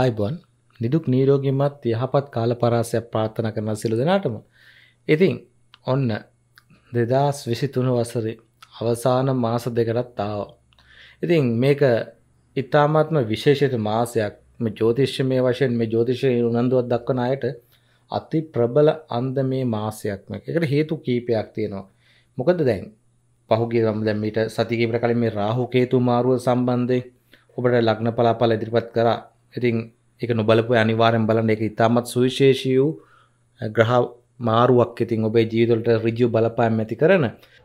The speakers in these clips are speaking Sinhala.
ආයිබන් නිදුක් නීරෝගිමත් යහපත් කාලපරාසයක් ප්‍රාර්ථනා කරන සිළු දෙනාටම. ඉතින් ඔන්න දෙදස් විසිතුුණු වසර අවසාන මාස දෙකටත් ආව. ඉතින් මේක ඉතාමත්ම විශේෂයට මාසයක් මේ ජෝතිශ්‍යමය වශයෙන් මේ ජෝතිෂය උනන්දුවත් දක්වන අයට අති ප්‍රබල අන්ද මේ මාසයක්ම එකට හේතු කීපයක් තියෙනවා. මොකද දැන් පහුගේ ගම් දැම්මට සතිකීපට කලින් මේ රාහුකේතු මාරුව සම්බන්ධය ඔබට ලග්න පලාපල ඉදිරිපත් කරා ඉතින් එක නොබලපු අනිවාරෙන් බලන්න එක ඉතාමත් සුවිශේෂී වූ ග්‍රහ මාරුවක් ඉතින් ඔබේ ජීවිතවලට රිජු බලපෑම් ඇති කරන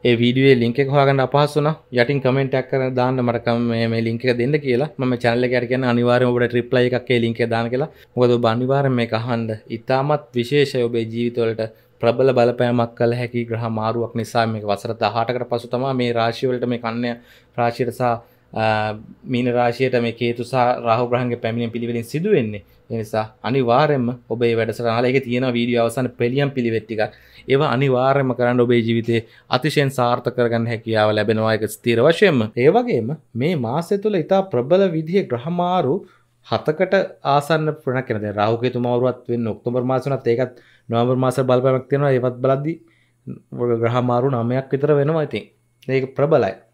ඒ වීඩියෝ ලින්ක් එක හොයාගන්න අපහසු නම් යටින් කමෙන්ට් එකක් කරලා දාන්න මට මේ ලින්ක් එක දෙන්න කියලා මම channel එකට කියන්නේ අනිවාර්යයෙන් ඔබට රිප්ලයි එකක් ඒ ලින්ක් එක දාන්න කියලා මොකද ඔබ අනිවාර්යෙන් මේක අහන්න ඉතාමත් විශේෂයි ඔබේ ජීවිතවලට ප්‍රබල බලපෑමක් කළ හැකි ග්‍රහ මාරුවක් නිසා මේක වසර 18කට පසු තමයි මේ රාශිය වලට මේ කන්‍ය රාශියට සහ මීන රාශයට මේ කේතු සහ රාහු ග්‍රහන්ගේ පැමිණීම පිළිවෙලින් සිදු වෙන්නේ. ඒ නිසා අනිවාර්යයෙන්ම ඔබ මේ වැඩසටහන එකේ තියෙන වීඩියෝ අවසන් පෙළියම් පිළිවෙත් ටිකක් ඒවා අනිවාර්යයෙන්ම කරන්න ඔබේ ජීවිතේ අතිශයින් සාර්ථක කරගන්න හැකියාව ලැබෙනවා ඒක ස්ථිර වශයෙන්ම. ඒ වගේම මේ මාසය තුළ ඉතා ප්‍රබල විදිහේ ග්‍රහමාරු හතකට ආසන්න ප්‍රණ කෙනද රාහුකේතු මවරුවත් වෙන්න ඔක්තෝබර් මාසනත් ඒකත් නොවම්බර් මාස බලපෑමක් තියෙනවා ඒවත් බලද්දි ග්‍රහමාරු නමයක් විතර වෙනවා ඉතින් ඒක ප්‍රබලයි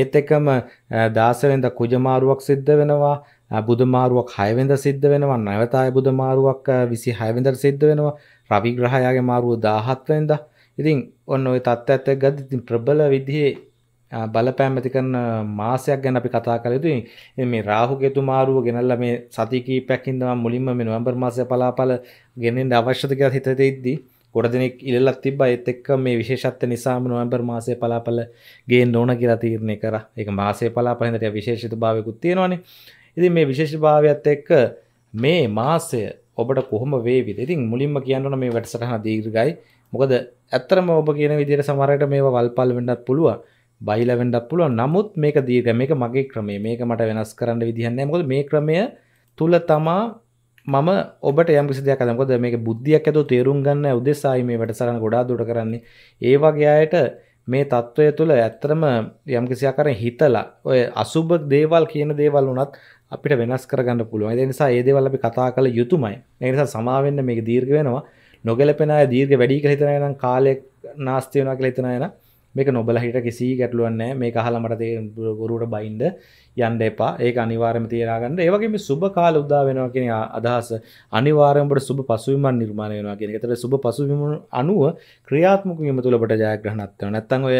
ඒත් එකම දාසවෙන්ද කුජමාරුවක් සිද්ධ වෙනවා බුදුමාරුවක් හයවෙන්ද සිද්ධ වෙනවා නැවතාය බුදුමාරුවක් විසි හයවෙදර සිද්ධ වෙනවා රවිග්‍රහයාගේ මාරුව දාහත්වෙන්ද ඉතින් ඔන්න ඔය තත්ත් ඇත්ත ගද ඉතින් ප්‍රබල විදිහේ බලපෑම් ඇති කරන මාසයක් ගැන අපි කතා කළ යුතුයි මේ රාහුකේතු මාරුව ගෙනල්ලා මේ සති කීපයක්ින් තමයි මුලින්ම මේ නොවැම්බර් මාසය පලාපල ගෙනෙන්න අවශ්‍යද කියලා හිතට ඉද්දී ගොඩදෙනෙක් ඉල්ලත් තිබ එත් එක්ක මේ විශේෂත්ව නිසාම නොවම්බර් මාසය පලාපල ගේ නොන කියලා තීරණය කර එක මාසේ පලාපහිදට විශේෂිත භාවකුත් තියෙනවානේ ඉති මේ විශේෂ භාවයක්ත් එක්ක මේ මාසය ඔබට කොහොම වේවි ඉතින් මුලින්ම කියන්නන මේ වැටසටහ දීර්ගයි මොකද ඇත්තරම ඔබ කියන විදිර සමරයට මේ වල්පල් වෙඩත් පුළුව බයිල වෙඩක් පුළුව නමුත් මේක දීර්ග මේක මගේ ක්‍රමේ මේක මට වෙනස් කරන්න විදිහන්න මොද මේ ක්‍රමය තුළ තමා මම ඔබට යම්කිසි දෙයක් අදමකොද මේක බුද්ධියක් ඇතුව තේරුම් ගන්න උදෙසායි මේ වැඩසටහන ගොඩාක් දුරට කරන්නේ ඒ වගේ අයට මේ தত্ত্বය තුළ ඇත්තම යම්කිසි ආකාරයෙන් හිතලා ඔය අසුබ දේවල් කියන දේවල් උනත් අපිට වෙනස් කරගන්න පුළුවන්. ඒ නිසා මේ දේවල් අපි කතා කළ යුතුමයි. ඒ නිසා සමා වෙන්න මේක දීර්ඝ වෙනවා. නොගැලපෙන අය දීර්ඝ වැඩි කියලා හිතන අය නම් කාලයක් නාස්ති වෙනවා කියලා හිතන අය නම් මේක නොබල හිට කිසි ගැටලුවන්නේ මේ කහලමට තේ ගුරුට බයින්ද යන්ඩ එපා ඒ අනිවාරම තේරාගන්න ඒවගේම සුබ කාල උදදා වෙනවා කියෙන අදහස අනිවාරමට සුබ පසුවිමන් නිර්මාණය වෙනවා කියෙන තර සුබ පසුවිම අනුව ක්‍රියාත්මක ීම තුළට ජයග්‍රහනත්ව නැත්තන් ඔය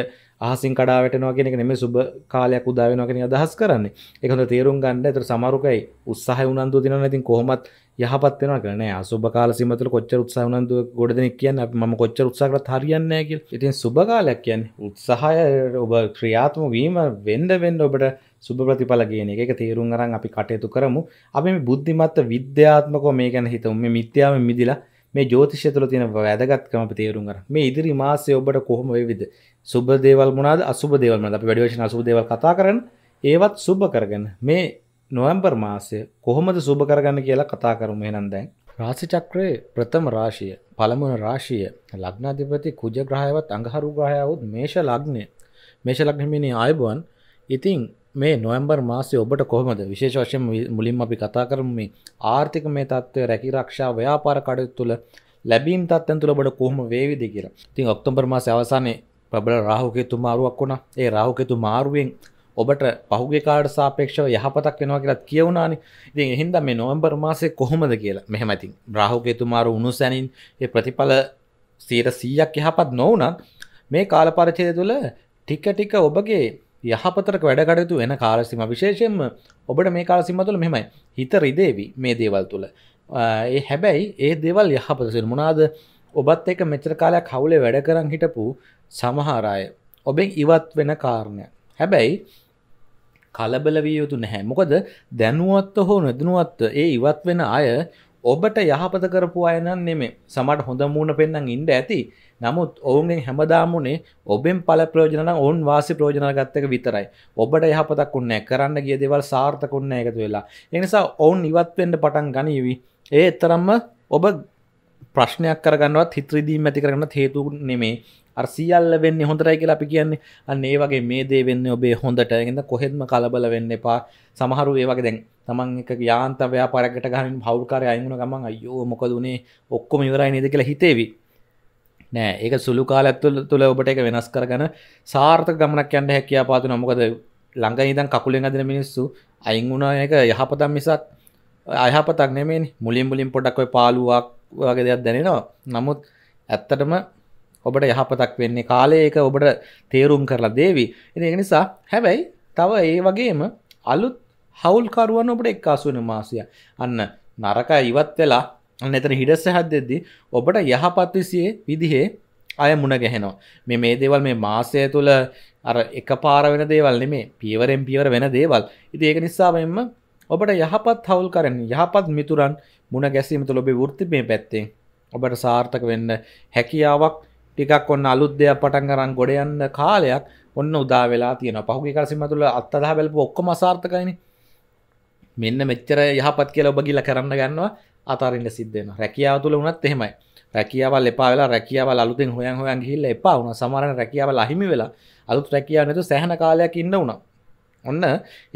හසින් කඩාවටනවා කියෙනෙ නෙම සුබ කාලයක් උදාවෙනවා කෙන අදහස් කරන්නේ එකඳ තේරුම් ගන්න ඇතර සමරුකයි උත්සාහ උනන්තු දින ඉතින් කොහොමත් යහපත් වෙනවා කරන අසුබ කාල සිමතුල කොච්චර උත්සාහනන්ද ගොඩ දෙනෙක් කියන්න මම කොච්චර උත්සාහකරත් හරියන්නේ නැහැ කියලා. ඉතින් සුබ කාලයක් කියන්නේ උත්සාහය ඔබ ක්‍රියාත්මක වීම වෙන්න වෙන්න ඔබට සුබ ප්‍රතිඵල කියන එක ඒක තේරුම් අරන් අපි කටයුතු කරමු. අපි මේ බුද්ධිමත් විද්‍යාත්මකව මේ ගැන හිතමු. මේ මිත්‍යාවෙන් මිදිලා මේ ජෝතිෂය තුළ තියෙන වැදගත්කම අපි තේරුම් ගන්න. මේ ඉදිරි මාසයේ ඔබට කොහොම වේවිද? සුබ දේවල් මොනවාද? අසුබ දේවල් මොනවාද? අපි වැඩි වශයෙන් අසුබ දේවල් කතා කරන්නේ ඒවත් සුබ කරගෙන මේ නොවම්බර් මාසය කොහොමද සුභ කරගන්න කියලා කතා කරමු එහෙනම් දැන්. රාශි චක්‍රයේ ප්‍රථම රාශිය, පළමුවන රාශිය ලග්නාධිපති කුජ ග්‍රහයවත් අඟහරු ග්‍රහයවත් මේෂ ලග්නය. මේෂ ලග්නමිනේ ආයුබෝවන්. ඉතින් මේ නොවම්බර් මාසය ඔබට කොහොමද විශේෂ වශයෙන් මුලින්ම අපි කතා කරමු මේ ආර්ථික මේ තත්ත්වය රැකී ආරක්ෂා ව්‍යාපාර කටයුතු තුළ ලැබීම් තත්ත්වයන් තුළ ඔබට කොහොම වේවිද කියලා. ඉතින් ඔක්තෝබර් මාසයේ අවසානයේ ප්‍රබල රාහු කේතු මාරුවක් වුණා. ඒ රාහු කේතු මාරුවෙන් ඔබට පහුගේ කාඩ සාපේක්ෂව යහපතක් වෙනවා කියලත් කියවුණනි ඉති එහින්ද මේ නොවම්බර් මාසේ කොහොමද කියලා මෙහමැතින් බ්‍රහෝකේතුමාර උණු සැනින් ඒ ප්‍රතිඵල සීර සීයක් යහපත් නොවනත් මේ කාලපරචය තුළ ටික ටික ඔබගේ යහපතරක වැඩකටයුතු වෙන කාලසිම විශේෂයෙන්ම ඔබට මේ කාලසිම තුළ මෙමයි හිත රිදේවි මේ දේවල් තුළ ඒ හැබැයි ඒ දේවල් යහපතසිල් මුණාද ඔබත් එක මෙචර කාලයක් හවුලේ වැඩ කරන්න හිටපු සමහාරාය ඔබෙන් ඉවත් වෙන කාරණය හැබැයි කලබල විය යුතු නැහැ මොකද දැනුවත්ව හෝ නැදනුවත්ව ඒ ඉවත් වෙන අය ඔබට යහපත කරපු අයනන් නෙමේ සමට හොඳ මූුණ පෙන්න්න ඉන්ඩ ඇති නමුත් ඔවුන්ගෙන් හැමදාමුණේ ඔබෙන් පල ප්‍රෝජනන ඔවන් වාසි ප්‍රෝජන ගත්තක විතරයි ඔබට යහපතක් උන්නෑ කරන්න ගිය දෙවල් සාර්ථකුන්න එකතු වෙලා එනිසා ඔවුන් ඉවත්වෙන්ඩ පටන් ගනීවී ඒ එතරම්ම ඔබ ප්‍රශ්නයක් කරගන්නවත් හිත්‍රදීම් ඇති කරන්න හේතු නෙමේ අර්සිියල්ල වෙන්න හොඳරයි කියලා අපි කියන්නේ අන්න ඒ වගේ මේ දේ වෙන්න ඔබේ හොඳට ඇගෙද කොහෙත්ම කලබල වෙන්න එපා සමහරු ඒ වගේ දැන් තමන් එක යාන්තවයා පරකට ගහන හවල්කාරය අයිුණ ගමන් අයෝ මොකදුනේ ඔක්කොම ඉවරයි නේද කියලා හිතේවි නෑ ඒක සුළු කාලඇත්තුල තුළ ඔබට එක වෙනස් කරගන සාර්ථක ගමනක් යන්න හැකියා පාතු නොමකද ළඟ ඉදන් කකුලෙන් අදන මිනිස්සු අයිංගුණ එක යහපතම් මිසක් අයහපතක් නෙමෙන් මුලින් මුලින් පොඩක්ව පාලුවක් වගේ දෙයක් දැනෙනවා නමුත් ඇත්තටම ඔබට යහපතක් වෙන්නේ කාලය ඒක ඔබට තේරුම් කරලා දේවි ඉතින් ඒක නිසා හැබැයි තව ඒ වගේම අලුත් හවුල්කරුවන් ඔබට එක්කාසු වෙන මාසය අන්න නරක ඉවත් වෙලා අන්න එතන හිඩස්ස හැද්දෙද්දී ඔබට යහපත් විසියේ විදිහේ අය මුණ ගැහෙනවා මේ මේ දේවල් මේ මාසය තුළ අර එක පාර වෙන දේවල් නෙමේ පියවරෙන් පියවර වෙන දේවල් ඉතින් ඒක නිසා මෙන්න ඔබට යහපත් හවුල් කරන්න යහපත් මිතුරන් මුණ ගැසීම තුළ ඔබේ වෘත්තිමය පැත්තෙන් ඔබට සාර්ථක වෙන්න හැකියාවක් ටිකක් ඔන්න අලුත් දෙයක් පටන් ගන්න ගොඩ යන්න කාලයක් ඔන්න උදා වෙලා තියෙනවා. පහුගිය කාල සීමාව තුළ අත්අදහා බලපු ඔක්කොම අසාර්ථකයිනේ. මෙන්න මෙච්චර යහපත් කියලා ඔබ ගිල කරන්න ගන්නවා අතාරින්න සිද්ධ වෙනවා. රැකියාව තුළ වුණත් එහෙමයි. රැකියාවල් එපා වෙලා රැකියාවල් අලුතෙන් හොයන් හොයන් ගිහිල්ලා එපා වුණා. සමහර රැකියාවල් අහිමි වෙලා අලුත් රැකියාවක් නැතුව සැහැණ කාලයක් ඉන්න වුණා. ඔන්න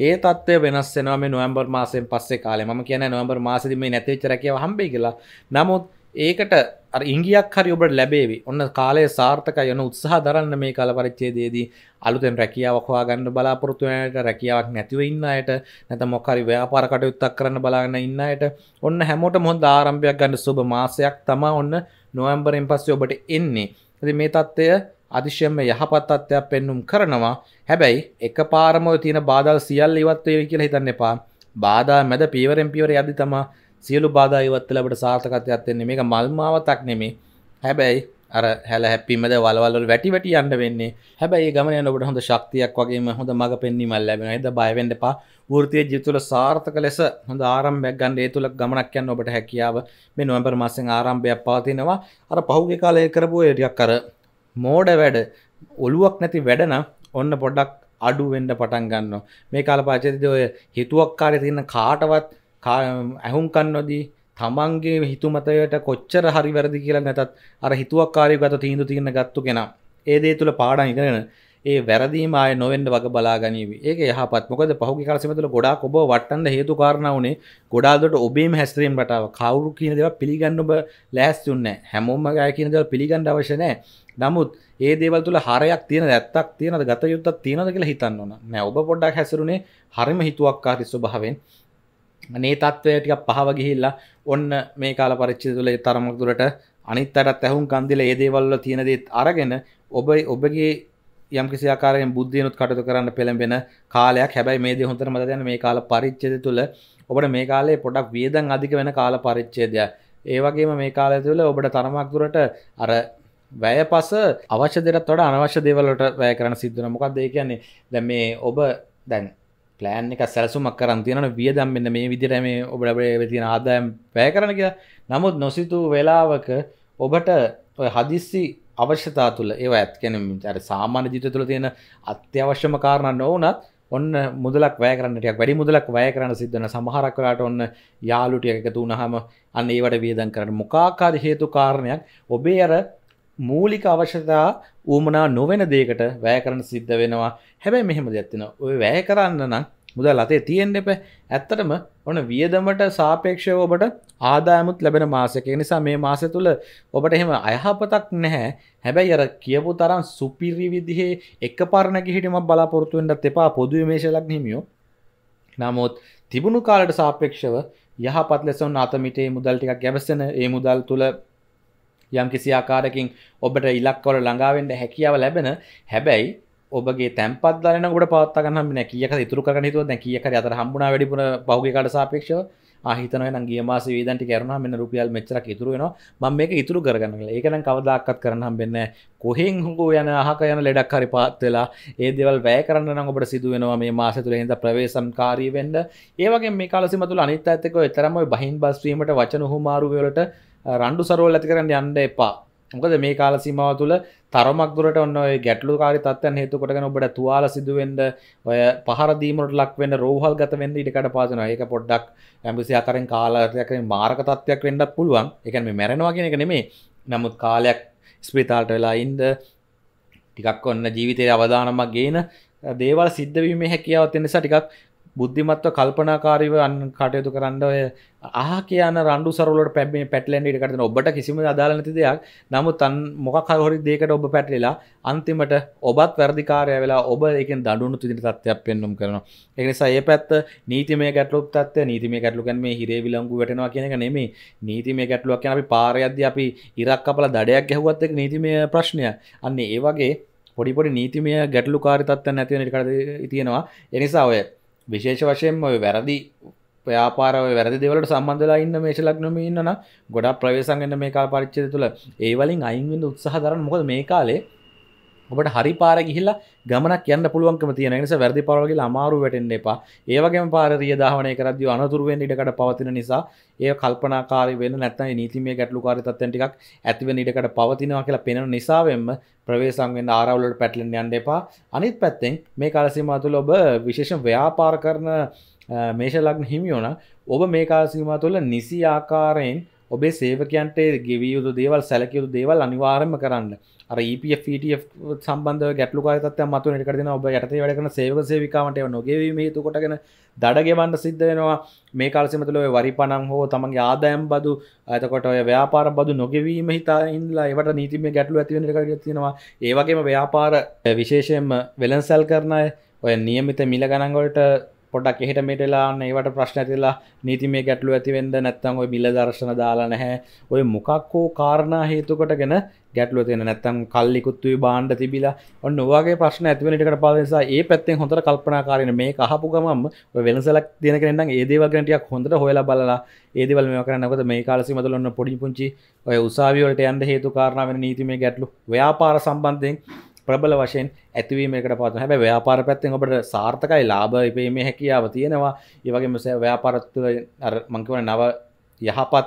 ඒ තත්ත්වය වෙනස් වෙනවා මේ නොවැම්බර් මාසයෙන් පස්සේ කාලේ මම කියන්නේ නොවැම්බර් මාසෙදි මේ නැති වෙච්ච රැකියාව හම්බෙයි කියලා. නමුත් ඒකට අර ඉංගියක් හරි ඔබට ලැබේවි. ඔන්න කාලය සාර්ථකයි යන උත්සාහ දරන්න මේ කාල පරිච්ඡේදයේදී අලුතෙන් රැකියාවක් හොයාගන්න බලාපොරොත්තු වෙන අයට රැකියාවක් නැතිව ඉන්න අයට නැත්නම් මොකක් හරි ව්‍යාපාර කටයුත්තක් කරන්න බලාගෙන ඉන්න අයට ඔන්න හැමෝටම හොඳ ආරම්භයක් ගන්න සුබ මාසයක් තමයි ඔන්න නොවැම්බරෙන් පස්සේ ඔබට එන්නේ. ඉතින් මේ தත්ත්වය අතිශයම යහපත් අත්වයක් පෙන්නුම් කරනවා හැබැයි එක පාරම තියෙන බාධල් සියල් ඉවත්වේවි කියලා හිතන්න එපා බාධා මැද පීවරෙන් පියවර යද්දි තමා සියලු බාධා ඉවත් වෙලා අපිට සාර්ථකත්වයක් දෙන්නේ මේක මල්මාවතක් නෙමෙයි හැබැයි අර හැල හැප්පීමද වලවල් වල වැටි වැටි යන්න වෙන්නේ හැබැයි ඒ ගමන යන ඔබට හොඳ ශක්තියක් වගේම හොඳ මඟ පෙන්වීමක් ලැබෙනවා ඒද බය වෙන්න එපා වෘතිය ජීවිතවල සාර්ථක ලෙස හොඳ ආරම්භයක් ගන්න ඒ තුල ගමනක් යන්න ඔබට හැකියාව මේ නොවැම්බර් මාසෙන් ආරම්භයක් පවතිනවා අර පහුගිය කාලේ කරපු ඒ ටිකක් අර මෝඩ වැඩ ඔළුවක් නැති වැඩන ඔන්න පොඩක් අඩුවෙන්ඩ පටන් ගන්න මේ කාලපාචතිද ඔය හිතුවක් කාලය තින්න කාටවත් ඇහුම් කන්නොදී තමන්ගේ හිතුමතයට කොච්චර හරි වැරදි කියලා නැතත් අර හිතුවක් කාරය ගත තීන්දු තියන්න ගත්තු කෙන ඒදේ තුළ පාඩා ඉගෙන ඒ වැරදිීමය නොවෙන්ඩ වග බලාගනීම ඒක යහපත් මොකද පහු කාලසිමතුල ගොඩා ඔබ වටන්න හේතු කාරණාවනේ ගොඩාදට ඔබේම හැස්ත්‍රීම් රටාව කවුරු කියන දෙව පිළිගන්න ඔබ ලෑස්තුන්න හැමෝම ගය කියන දෙව පිළිගන්න අවශනෑ නමුත් ඒ දේවල් තුළ හරයක් තියෙන ඇත්තක් තියෙනද ගත යුත්තක් තියෙනද කියලා හිතන්න ඕන නෑ ඔබ පොඩ්ඩක් හැසරුනේ හරිම හිතුවක්කාරි ස්වභාවයෙන් මේ තත්ත්වය ටිකක් පහව ගිහිල්ලා ඔන්න මේ කාල පරිච්ඡේදය තුළ ඒ තරමක් දුරට අනිත් අයටත් ඇහුම් කන් දීලා ඒ දේවල් වල තියෙන දේත් අරගෙන ඔබ ඔබගේ යම් කිසියාකාරයෙන් බුද්ධියනුත් කටයුතු කරන්න පෙළඹෙන කාලයක් හැබැයි මේ දේ හොඳට මතක තියාගන්න මේ කාල පරිච්ඡේදය තුළ ඔබට මේ කාලේ පොඩක් වේදන් අධික වෙන කාල පරිච්ඡේදය. ඒ වගේම මේ කාලය තුළ ඔබට තරමක් දුරට අර වැය පස අවශ්‍ය දෙයටත් වඩා අනවශ්‍ය දේවල් වලට වැය කරන්න සිද්ධ වෙනවා. මොකද ඒ කියන්නේ දැන් මේ ඔබ දැන් ප්ලෑන් එක සැලසුමක් කරන් තියෙනවනේ වියදම් මෙන්න මේ විදිහට මේ ඔබ ලැබෙ තියෙන ආදායම් වැය කරන්න කියලා. නමුත් නොසිතූ වේලාවක ඔබට ඔය හදිස්සි අවශ්‍යතා තුළ ඒව ඇත්කැන අර සාමාන්‍ය ජීත තුළ තියෙන අත්‍යවශ්‍යම කාරණ නොවනත් ඔන්න මුදලක් වැෑකරන්නටයක් වැඩි මුදලක් වැය කරන්න සිද්ධන සමහරක් වලාට ඔන්න යාලුටිය එකතු වනහම අන්න ඒවට වියදන් කරන මොකාකාද හේතු කාරණයක් ඔබේ අර මූලික අවශ්‍යතා ඌමනා නොවෙන දේකට වැය කරන සිද්ධ වෙනවා හැබැයි මෙහෙම දෙයක්තින ඔය වැය කරන්න නම් මුද ලතේ තියෙන් එප ඇත්තටම ඕන වියදමට සාපේක්ෂව ඔබට ආදායමුත් ලැබෙන මාසක නිසා මේ මාස තුළ ඔබට එහෙම අයහපතක් නැහැ හැබැයි අර කියපු තරම් සුපිරි විදිහේ එක පරණ ගිහිටමක් බලාපොරතුවෙන්ටත් එපා පොදු මේශලක් හිමියෝ නමුත් තිබුණු කාලට සාපේක්ෂව යහපත් ලෙසවන් අතමිටේ මුදල් ටිකක් ගැවසෙන ඒ මුදල් තුළ යම් කිසි ආකාරකින් ඔබට ඉලක්කොල ළඟාවෙන්ට හැකියාව ලැබෙන හැබැයි ඔබගේ තැන්පත් දලන ගොඩ පත්තගන්න නැ කියක ඉතුර කරනතු දැ කියක අතර හම්බුණ වැඩිපුර පෞගකට සාපේක්ෂ හිතන ගේ මාස වේදන්ට කරන මෙන්න රුපියල් මෙචර ඉතුරුවෙන ම මේක ඉතුරු කරගන්න ඒකන කවදක්කත් කරනම් වෙන්න කොහෙන් හුකෝ යන හක යන ලෙඩක් හරි පාත්වෙලා ඒ දෙවල් වැෑ කරන්න ඔබට සිදුවෙනවා මේ මාස තුළ හිද ප්‍රවේශම් කාරී වෙන්ඩ ඒවගේ මේ කාලසිමතුල අනිත ඇතක එතරම බහින් බස්වීමට වචන හුමාරුවලට රණ්ඩු සරෝල් ඇති කරන්න යන්න එපා මොකද මේ කාලසිමාව තුළ තරමක්දුරට ඔන්න ගැටලුකාරි තත්වයන් හේතු කොටගෙන ඔබට තුවාල සිදුවෙන්ද ඔය පහරදීමට ලක්වෙන්න රෝහල් ගත වෙන්න ඉඩකට පාසන ඒක පොඩ්ඩක් ඇම්බිසි අතරින් කාලරයක මාර්ක තත්වයක් වෙන්නත් පුළුවන් එක මේ මැරෙනවා කියෙන එක නෙමේ නමුත් කාලයක් ස්ප්‍රිතාල්ට වෙලා ඉන්ද ටිකක් ඔන්න ජීවිතය අවධානමක් ගේන දේවල් සිද්ධවීම හැකියාවත් එනිසා ටිකක් බුද්ධිමත්ව කල්පනාකාරීව කටයුතු කරන්න ඔය අහ කියන රන්ඩු සරලට පැබේ පැටලෙන්ට කරන ඔබට කිසිම අදාලනති දෙයක් නමුත් තන් මොකක් හරි දෙකට ඔබ පැටලලා අන්තිමට ඔබත් වැරදිකාරය වෙලා ඔබ එක දඩුණු තිදිට තත්වයක් පෙන්නුම් කරන එකනිසා ඒ පැත් නීතිමේ ගැටලුක් තත්ව නීතිමේ ගැටලුකන් මේ හිරේ විලංගු වැටෙනවා කියනක නෙමේ නීතිමේ ගැටලුවක් කියන අපි පාරයද්ද අපි ඉරක් කපල දඩයක් ගැහුවත් එක නීතිමය ප්‍රශ්නය අන්නේ ඒ වගේ පොඩිපොඩි නීතිමය ගැටලු කාරිතත්ව නැතිවනට කර තියෙනවා එනිසා ඔය විශේෂ වශයෙන් ඔය වැරදි ්‍යාපාරව වැරදි දෙවලට සම්බන්ධලා ඉන්න මේශ ලක්නම ඉන්නන ගොඩා ප්‍රවේසන්ගන්න මේ කාල් පරිච්චය තුළ ඒවලින් අයින්ගෙන් උත්සාහ දරන්න මොකද මේ කාලේ ඔබට හරි පාර ගිහිල්ලා ගමනක් යන්න පුළුවන්කම තියෙන නිසා වැරදි පාරවල අමාරු වැටෙන්න එපා. ඒ වගේම පාර රියදාහවණය කරද්දී අනතුරු වෙන්න ඉඩකඩ පවතින නිසා ඒ කල්පනාකාරී වෙන්න නැත්නම් නීතිමය ගැටලුකාරී තත්ත්වයන් ටිකක් ඇති වෙන්න ඉඩකඩ පවතිනවා කියලා පෙනෙන නිසාවෙන්ම ප්‍රවේශම් වෙන්න ආරවුල් වලට පැටලෙන්න යන්න එපා. අනිත් පැත්තෙන් මේ කාල සීමාව තුළ ඔබ විශේෂ ව්‍යාපාර කරන මේෂ ලග්න හිමියෝන ඔබ මේ කාල සීමාව තුළ නිසි ආකාරයෙන් ඔබේ සේවකයන්ට ගෙවිය යුතු දේවල් සැලකිය යුතු දේවල් අනිවාර්යයෙන්ම කරන්න. අර EPFට e සම්බන්ධ ගැටලුකාතත් මතු නිකරන ඔබ යටතේ වැඩකන සේවක සේවිකාමට නොගේවීම හේතුකොටගෙන දඩගෙවන්න සිද්ධ වෙනවා මේ කාලසිමතුල වරි පනම් හෝ තමන්ගේ ආදායම් බදු ඇතකොට ඔය ව්‍යාපාර බදු නොගෙවීම හිතා ඉන්ලා ඒවට නීතිමේ ගැටලු ඇතිවෙන එකට තියෙනවා ඒවගේම ව්‍යාපාර විශේෂයෙන්ම වෙලන්සැල් කරනය ඔය නියමිත මිල ගණන්ගොලට පොඩක් එහෙට මෙටලාන්න ඒවට ප්‍රශ්න ඇතිලා නීති මේ ගැටලු ඇතිවෙන්ද නැත්තම් ඔය බිල දර්ශන දාලා නැහැ ඔය මොකක් හෝ කාරණා හේතුකටගෙන ගැටලුව තියෙන නැත්තම් කල්ලිකුත්තුයි බාණ්ඩ තිබිලා ඔන්න ඔවාගේ ප්‍රශ්න ඇතිවෙනටකට පාදසා ඒ පැත්තෙන් හොඳට කල්පනාකාරන මේ කහපු ගමම් වෙනසලක් තියෙන කෙනෙන්නම් ඒදේව ගැටියක් හොඳට හොලා බලලා ඒදවල මේ කරනකත මේ කාලසි මතුලන්න පොඩි පුංචි ඔය උසාවිවලට යන්ද හේතු කාරණාවෙන නීති මේ ගැටලු ව්‍යාපාර සම්බන්ධයෙන් ප්‍රබල වශයෙන් ඇතිවීමකට පත් හැබ ව්‍යාපාර පැත්තෙන් ඔබට සාර්ථකයි ලාභ ඉපීමේ හැකියාව තියෙනවා ඒවගේ මෙසේ ව්‍යාපාරත්තුල මංකිවන නව යහපත්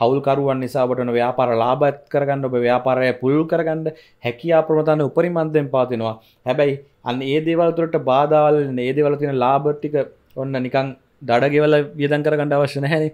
හවල්කරුවන් නිසාට ව්‍යාපාර ලාබත් කරගන්න ඔබ ව්‍යාපාරය පුල් කරගන්න හැකියා ප්‍රමතන්න උපරිමන්තයෙන් පාතිනවා හැබැයි අන්න ඒ දේවල්තුරට බාධාවල නේදවල තින ලාබට්ටික ඔන්න නිකං දඩගෙවල වියදන් කරගන්න අවශ්‍ය නැහැනේ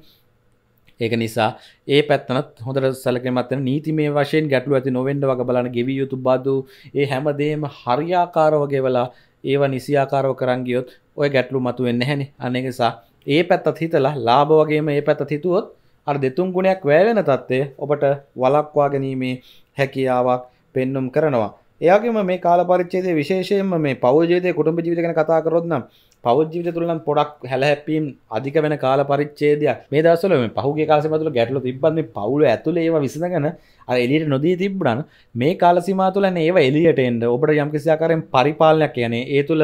ඒක නිසා ඒ පැත්තනත් හොඳට සැලකමත්න නීති මේ වශයෙන් ගැටලු ඇති නොවෙන්ඩ වග බලන ගෙවිය යුතු බදු ඒ හැමදේම හරියාකාරවගේ වෙලා ඒවා නිසියාකාරව කරංගියොත් ඔය ගැටලු මතුවෙන්න හැනි අනෙකසා ඒ පැත්තත් හිතලා ලාබ වගේම ඒ පැත්ත හිතුවොත් අර දෙතුන් ගුණයක් වැෑවෙන තත්ත්ේ ඔබට වලක්වා ගැනීමේ හැකියාවක් පෙන්නුම් කරනවා ඒගේම මේ කාල පරිච්චේදේ විශේෂයෙන්ම මේ පවජේදය කුටුම්ඹ ජීවිතගෙන කතා කරොත්නම් පෞද්ජීවිත තුළනම් පොඩක් හැලහැපීම් අධික වෙන කාල පරිච්චේදයක් මේ දසල මේ පහුගේ කාසමතුල ගැටලු තිබන්න පවුල ඇතුළ ඒවා විසඳගන අර එලියට නොදී තිබ්බන මේ කාලසිමා තුලන ඒව එලියට එන්ඩ ඔබට යම්කිසියාකාරයෙන් පරිපාලනයක් යනේ ඒ තුළ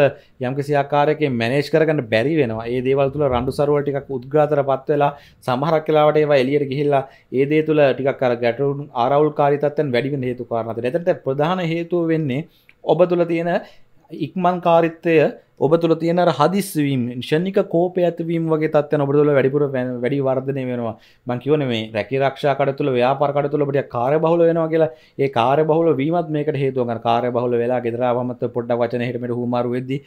යම්කිසියාකාරයක මැනේෂ් කරගන්න බැරි වෙනවා ඒ දේවල් තුළ රණඩු සරුවටිකක් උද්ගාතර පත්වෙලා සමහරක් කලාවට ඒවා එලියට ගිහිල්ලා ඒ දේ තුළ ටිකක්කර ගැටරුන් ආරවුල් කාරිතත්තන් වැඩිවෙන හේතු කාරණත නැතට ප්‍රධාන හේතුව වෙන්නේ ඔබ තුළ තියෙන ඉක්මන් කාරිත්තය ඔබ තුළ තියෙන හදිස්වීම් ෂණික කෝපය ඇතිවීම වගේ තත්ය ඔබතුල වැඩිපුර වැඩි වර්ධනය වෙනවා මංකිවන මේ රැකි රක්ෂාකට තුළ ව්‍යාපරකට තුළට කාර බහුල වෙනවා කියලා ඒ කාර බහුල වීමත් මේක හේතුව කාර බහුල වෙලා ගෙදරාවමත් පොඩ්ඩ වචන හිටමට හුමරු වෙද්දි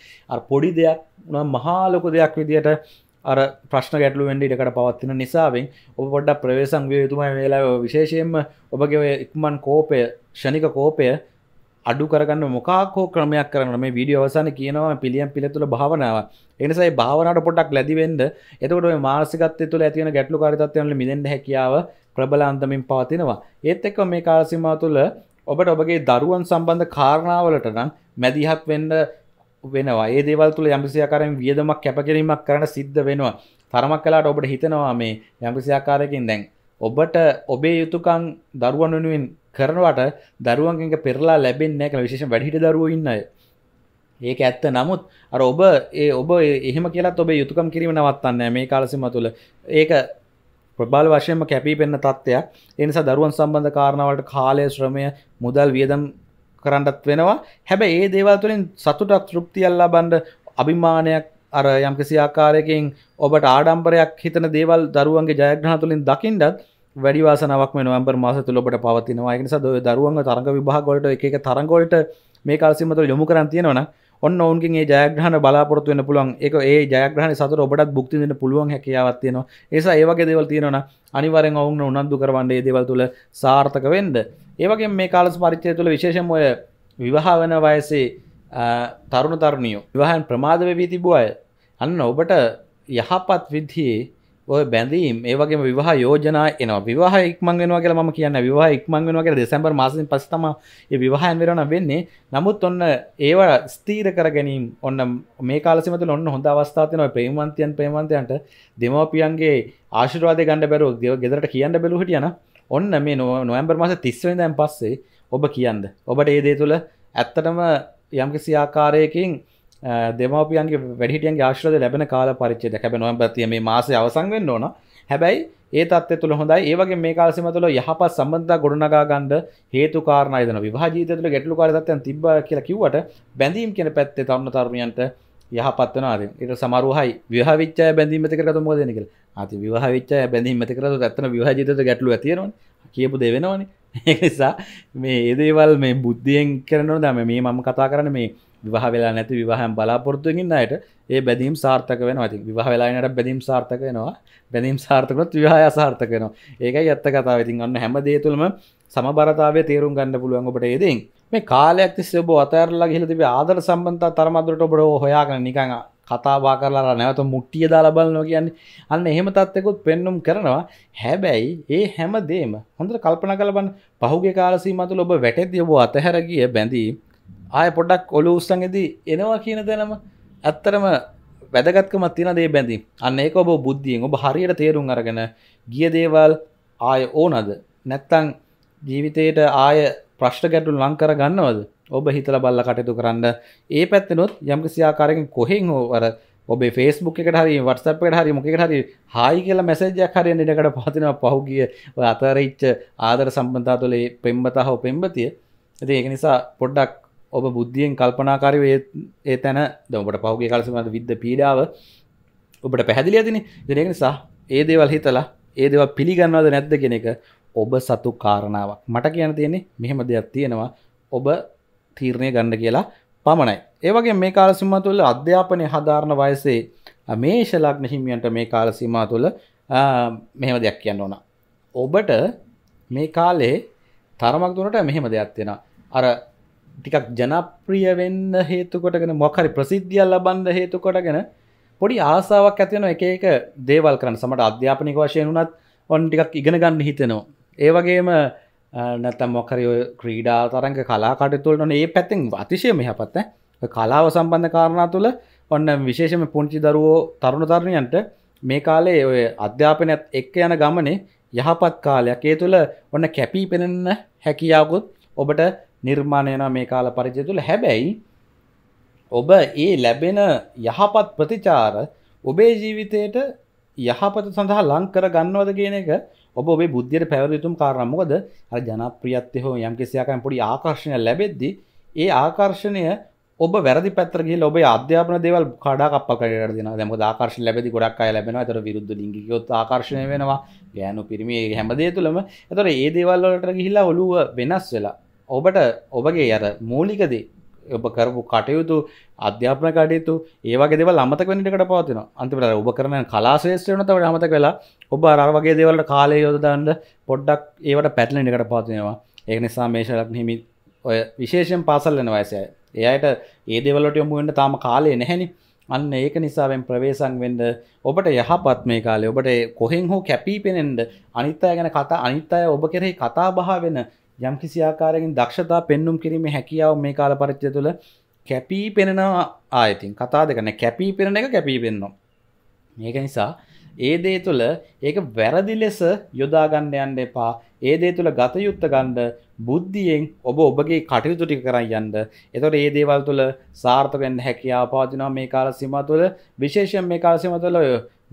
පොඩි දෙයක් මහාලොක දෙයක් විදියට අර ප්‍රශ්න ගැටලු වෙන්ඩ ඉඩකට පවත්තින නිසාවෙන් ඔබ පොඩ්ඩ ප්‍රවේසං වයතුමයි වෙලා විශේෂයෙන්ම ඔබගේ ඉක්මන් කෝපය ෂණික කෝපය අඩු කරගන්න මොකාකෝ ක්‍රමයක් කරන්න මේ වීඩිය අවසාන කියනවා පිළියම් පිළිතුළ භාවනාව එනිසයි භාවනට පොටක් ලැදිවෙන්ද එතකොට මාසිකත් තුළ ඇතිවන ගැටලු කාරිතත්වයන මිදෙන්ට හැකියාව ප්‍රබල අන්දමින් පවතිනවා ඒත් එක්ක මේ කාලසිමා තුළ ඔබට ඔබගේ දරුවන් සම්බන්ධ කාරණාවලට නම් මැදිහත් වෙන්න වෙනවා ඒ දේවල් තුළ යම්සියාකාරයෙන් වියදමක් කැපකිරීමක් කරන සිද්ධ වෙනවා තරමක් කලාට ඔබට හිතනවා මේ යම්සියාකාරයකින් දැන් ඔබට ඔබේ යුතුකන් දරුවන් වෙනුවෙන් කරනවට දරුවන්ක පෙරලා ලැබෙන්න කළ විශේෂ වැඩිට දරුව ඉන්න ඒක ඇත්ත නමුත් අර ඔබ ඒ ඔබ එහෙම කියලා ඔබ යුතුකම් කිරීම නවත්තන්න මේ කාලසිම තුළ ඒක ප්‍රබාල වශයෙන්ම කැපී පෙන්න තත්ත්වයක් එනිසා දරුවන් සම්බන්ධ කාරණාවට කාලය ශ්‍රමය මුදල් වියදම් කරන්නත් වෙනවා හැබ ඒ දේවල් තුළින් සතුටක් තෘප්තියල්ලා බන්ඩ අභිමානයක් අර යම්කිසි ආකාරයකින් ඔබට ආඩම්බරයක් හිතන දේවල් දරුවන්ගේ ජයග්‍රහ තුළින් දකිින්ඩත් වැඩි වාසනාවක් නොම්බර් මාස තුළබට පවතිනවා එකනිසා දරුවන් තරග විභාගොලට එක තරගොලට මේ කාසිමතු යොමු කරන් තියෙනවන ඔන්න ඔවන්ගේ ඒ ජයග්‍රහණ බලාපොරත්තු වන්න පුළුවන් එක ඒ ජයග්‍රහණ සතු ඔබටත් බුක්තින්න පුළුවන් හැකියාවත්තියනවා ඒස ඒවගේ දෙවල් තියෙනවන අනිවරෙන් ඔවුන් උනන්දු කරවන්නේ දෙවල් තුළ සාර්ථක වෙන්ද ඒවගේ මේ කාලස් පරිච්චය තුළ විශේෂම ඔය විවාහ වන වයසේ තරුණ තරුණියෝ විවාහන් ප්‍රමාදව වී තිබුව අය අන්න ඔබට යහපත් විදියේ ඔය බැඳීම් ඒවගේ විවාහ යෝජනා එන විවාහ ඉක්මන් වෙනවා කියලා මම කියන්න විවාහ ඉක්මන් වෙනවා කියලා දෙසැම්බර් මාසෙන් පස්සේ තමයි මේ විවාහයන් වෙනවා වෙන්නේ නමුත් ඔන්න ඒව ස්ථීර කර ගැනීම ඔන්න මේ කාලෙ සීම තුළ ඔන්න හොඳ අවස්ථාවක් තියෙනවා ප්‍රේමවන්තයන් ප්‍රේමවන්තයන්ට දෙමව්පියන්ගේ ආශිර්වාදය ගන්න බැරුව ගෙදරට කියන්න බැලුව හිටියනම් ඔන්න මේ නොවැම්බර් මාස තිස්වෙනිදැන් පස්සේ ඔබ කියන්න ඔබට ඒ දේ තුළ ඇත්තටම යම්කිසි ආකාරයකින් දෙමපියන්ගේ වැඩිටියන් ආශ්‍රද ලැබෙන කාල පරිච්චේද හැබැයි නොවැම්බර් තිය මේ මාසය අවසන් වෙන්න ඕන හැබැයි ඒ තත්ත්වය තුළ හොඳයි ඒ වගේ මේ කාලසීම තුළ යහපත් සම්බන්ධතා ගොඩනගා ගන්න හේතු කාරණා ඉදෙන විවාහ ජීවිතය තුළ ගැටලුකාරී තත්ත්වයන් තිබ්බා කියලා කිව්වට බැඳීම් කියන පැත්තේ තරුණ තරුණියන්ට යහපත් වෙනවාද ඊට සමහරවයි විවාහ විච්ඡය බැඳීම් ඇති කරගත්තොත් මොකද වෙන්නේ කියලා. ආති විවාහ විච්ඡය බැඳීම් ඇති කරගත්තොත් ඇත්තම විවාහ ජීවිතයට ගැටලුවක් තියෙනවනේ. කියපු දේ වෙනවනේ. ඒ නිසා මේ ඒදේවල් මේ බුද්ධියෙන් කරනවා දම මේ මම කතා කරන මේ විවාහ වෙලා නැති විවාහම් බලාපොරත්තුවගින් අයට ඒ බැදීම් සාර්ථක වෙන ඇති විවාහ වෙලානට බැදීම් සාර්ථක වෙනවා බැදීම් සාර්ථකනොත් විවාහ සාර්ථක වෙනවා ඒකයි ඇත්ත කතා ඉතින් අන්න හැම දේතුළම සමබරතාවය තේරුම් ගන්න පුළුවන් ඔබට ඒදෙන් මේ කාලයක් තිස්සේ ඔබ අතෑරලා ගිහිලා තිබේ ආදර සම්බන්ධතා තරමදුරට ඔබට හොයාගෙන නිකන් කතාබා කරලා නැවත මුට්ටිය දාලා බලනවා කියන්නේ අන්න එහෙම තත්ත්වයකුත් පෙන්눔 කරනවා හැබැයි ඒ හැම දෙම හොඳට කල්පනා කරලා බලන්න පහුගිය කාල සීමාව තුළ ඔබ වැටෙද්දී ඔබ අතහැර ගිය බැඳී ආය පොඩ්ඩක් ඔලුව උස්සන්ගෙදී එනවා කියන තැනම ඇත්තටම වැදගත්කමක් තියෙන දේ බැඳී අන්න ඒක ඔබ බුද්ධියෙන් ඔබ හරියට තේරුම් අරගෙන ගිය දේවල් ආය ඕනද නැත්තං ජීවිතයට ආය ප්‍රශ්ට ගැටු ලංකර ගන්නවද ඔබ හිතල බල්ල කටයුතු කරන්න ඒ පැත්තනොත් යම් සියාකාරයෙන් කොහෙන් හෝවර ඔබ ෆස්බුක් එකට හරි වටසප් එකට හරි මොකට හරි හායි කියලා මැසජයක් හරය නිටකට පහතිනවා පහුගිය අතරච්ච ආදර සම්බන්තා තුළේ පෙම්බතා හෝ පෙම්බතිය ඇති ඒක නිසා පොඩ්ඩක් ඔබ බුද්ධියෙන් කල්පනාකාරව ඒ තැන දොමට පහුගේ කලසමද විද්ධ පීඩාව ඔබට පැහැදිලි ඇතින දෙනෙක් නිසා ඒ දේවල් හිතලා ඒ දේව පිළිගන්නවද නැද්ද කෙනෙක ඔබ සතු කාරණාවක් මට කියන තියෙන්නේ මෙහෙම දෙයක් තියෙනවා ඔබ තීරණය ගන්න කියලා පමණයි ඒවගේ මේ කාලසිම්ම තුළ අධ්‍යාපනය හදාරණ වයසේ මේෂ ලග්න හිමියන්ට මේ කාලසීමා තුළ මෙහෙම දෙයක් කියන්න ඕන ඔබට මේ කාලේ තරමක් දුනට මෙහෙම දෙයක් තියෙන අර ටිකක් ජනප්‍රිය වෙන්න හේතු කොටගෙන මොකරි ප්‍රසිද්ධිය ලබන්ද හේතු කොටගෙන පොඩි ආසාාවක් ඇතියන එක එක දේවල් කරන්න සමට අධ්‍යාපනික වශයෙන් වනත් ඔන් ටිකක් ඉගෙන ගන්න හිතෙනවා ඒ වගේම නැතම් මොකරය ක්‍රීඩා තරග කලාකටතුවලට ඒ පැතින් අතිශය මෙහපත්ත කලාව සම්බන්ධ කාරණා තුළ ඔන්න විශේෂම පුංචි දරුවෝ තරුණ තරණයන්ට මේ කාලේ ඔය අධ්‍යාපනයත් එක්ක යන ගමනේ යහපත් කාලයක් ඒ තුළ ඔන්න කැපී පෙනෙන්න හැකියාවකුත් ඔබට නිර්මාණයන මේ කාල පරිචය තුළ හැබැයි ඔබ ඒ ලැබෙන යහපත් ප්‍රතිචාර ඔබේ ජීවිතයට යහපත සඳහා ලංකර ගන්නවද කියන එක ඔබ ඔබේ බුද්ධියට පැවරයුතුම් කාරණ මොකද අර ජනප්‍රියත්ය හෝ යම් කිසියාකම් පොඩි ආකර්ශණය ලැබෙද්දි ඒ ආකර්ශණය ඔබ වැරදි පැත්තරගේ ඔබ අධ්‍යාපන දෙවල් කඩා කප්ප කරට දෙන දැම ආකර්ශ ලැබදි ගොඩක් අය ලැබෙන තර විරුද්ධ ලිගිකොත් ආකර්ශණය වෙනවා ගෑනු පිරිමේ හැමදේ තුළම එතොර ඒ දේවල්ලට ගිහිල්ලා ඔලුව වෙනස් වෙලා ඔබට ඔබගේ අර මූලිකදේ ඔබ කරපු කටයුතු අධ්‍යාපන කටයුතු ඒවගේ දෙව අමතක වෙනටකට පවතින අන්තිමට ඔබ කරන කලාශේෂ්‍රනතව අමතක වෙලා ඔබ අර වගේ දෙවලට කාලය යොදදාන්න පොඩ්ඩක් ඒවට පැටලෙන එකට පවතිනවා ඒ නිසා මේශලක් හිමි ඔය විශේෂෙන් පාසල් වෙන වයසය එයට ඒ දෙවලට යොමුුවෙන්ට තාම කාලය නැහැනි අන්න ඒක නිසාවෙන් ප්‍රවේශන් වෙන්ඩ ඔබට යහපත් මේ කාලේ ඔබට කොහෙන් හෝ කැපී පෙනෙන්ට අනිත්තා ගැන කතා අනිත්තාය ඔබ කෙරෙහි කතා බහ වෙන යම් කිසි ආකාරයකින් දක්ෂතා පෙන්නුම් කිරීමේ හැකියාව මේ කාල පරිච්ඡය තුළ කැපී පෙනෙනවා ආයතින් කතා දෙක නැහැ කැපී පෙනෙන එක කැපී පෙනෙනවා මේක නිසා ඒ දේ තුළ ඒක වැරදි ලෙස යොදා ගන්න යන්න එපා ඒ දේ තුළ ගත යුත්ත ගන්න බුද්ධියෙන් ඔබ ඔබගේ කටයුතු ටික කරන් යන්න. එතකොට මේ දේවල් තුළ සාර්ථක වෙන්න හැකියාව පවතිනවා මේ කාල සීමාව තුළ විශේෂයෙන් මේ කාල සීමාව තුළ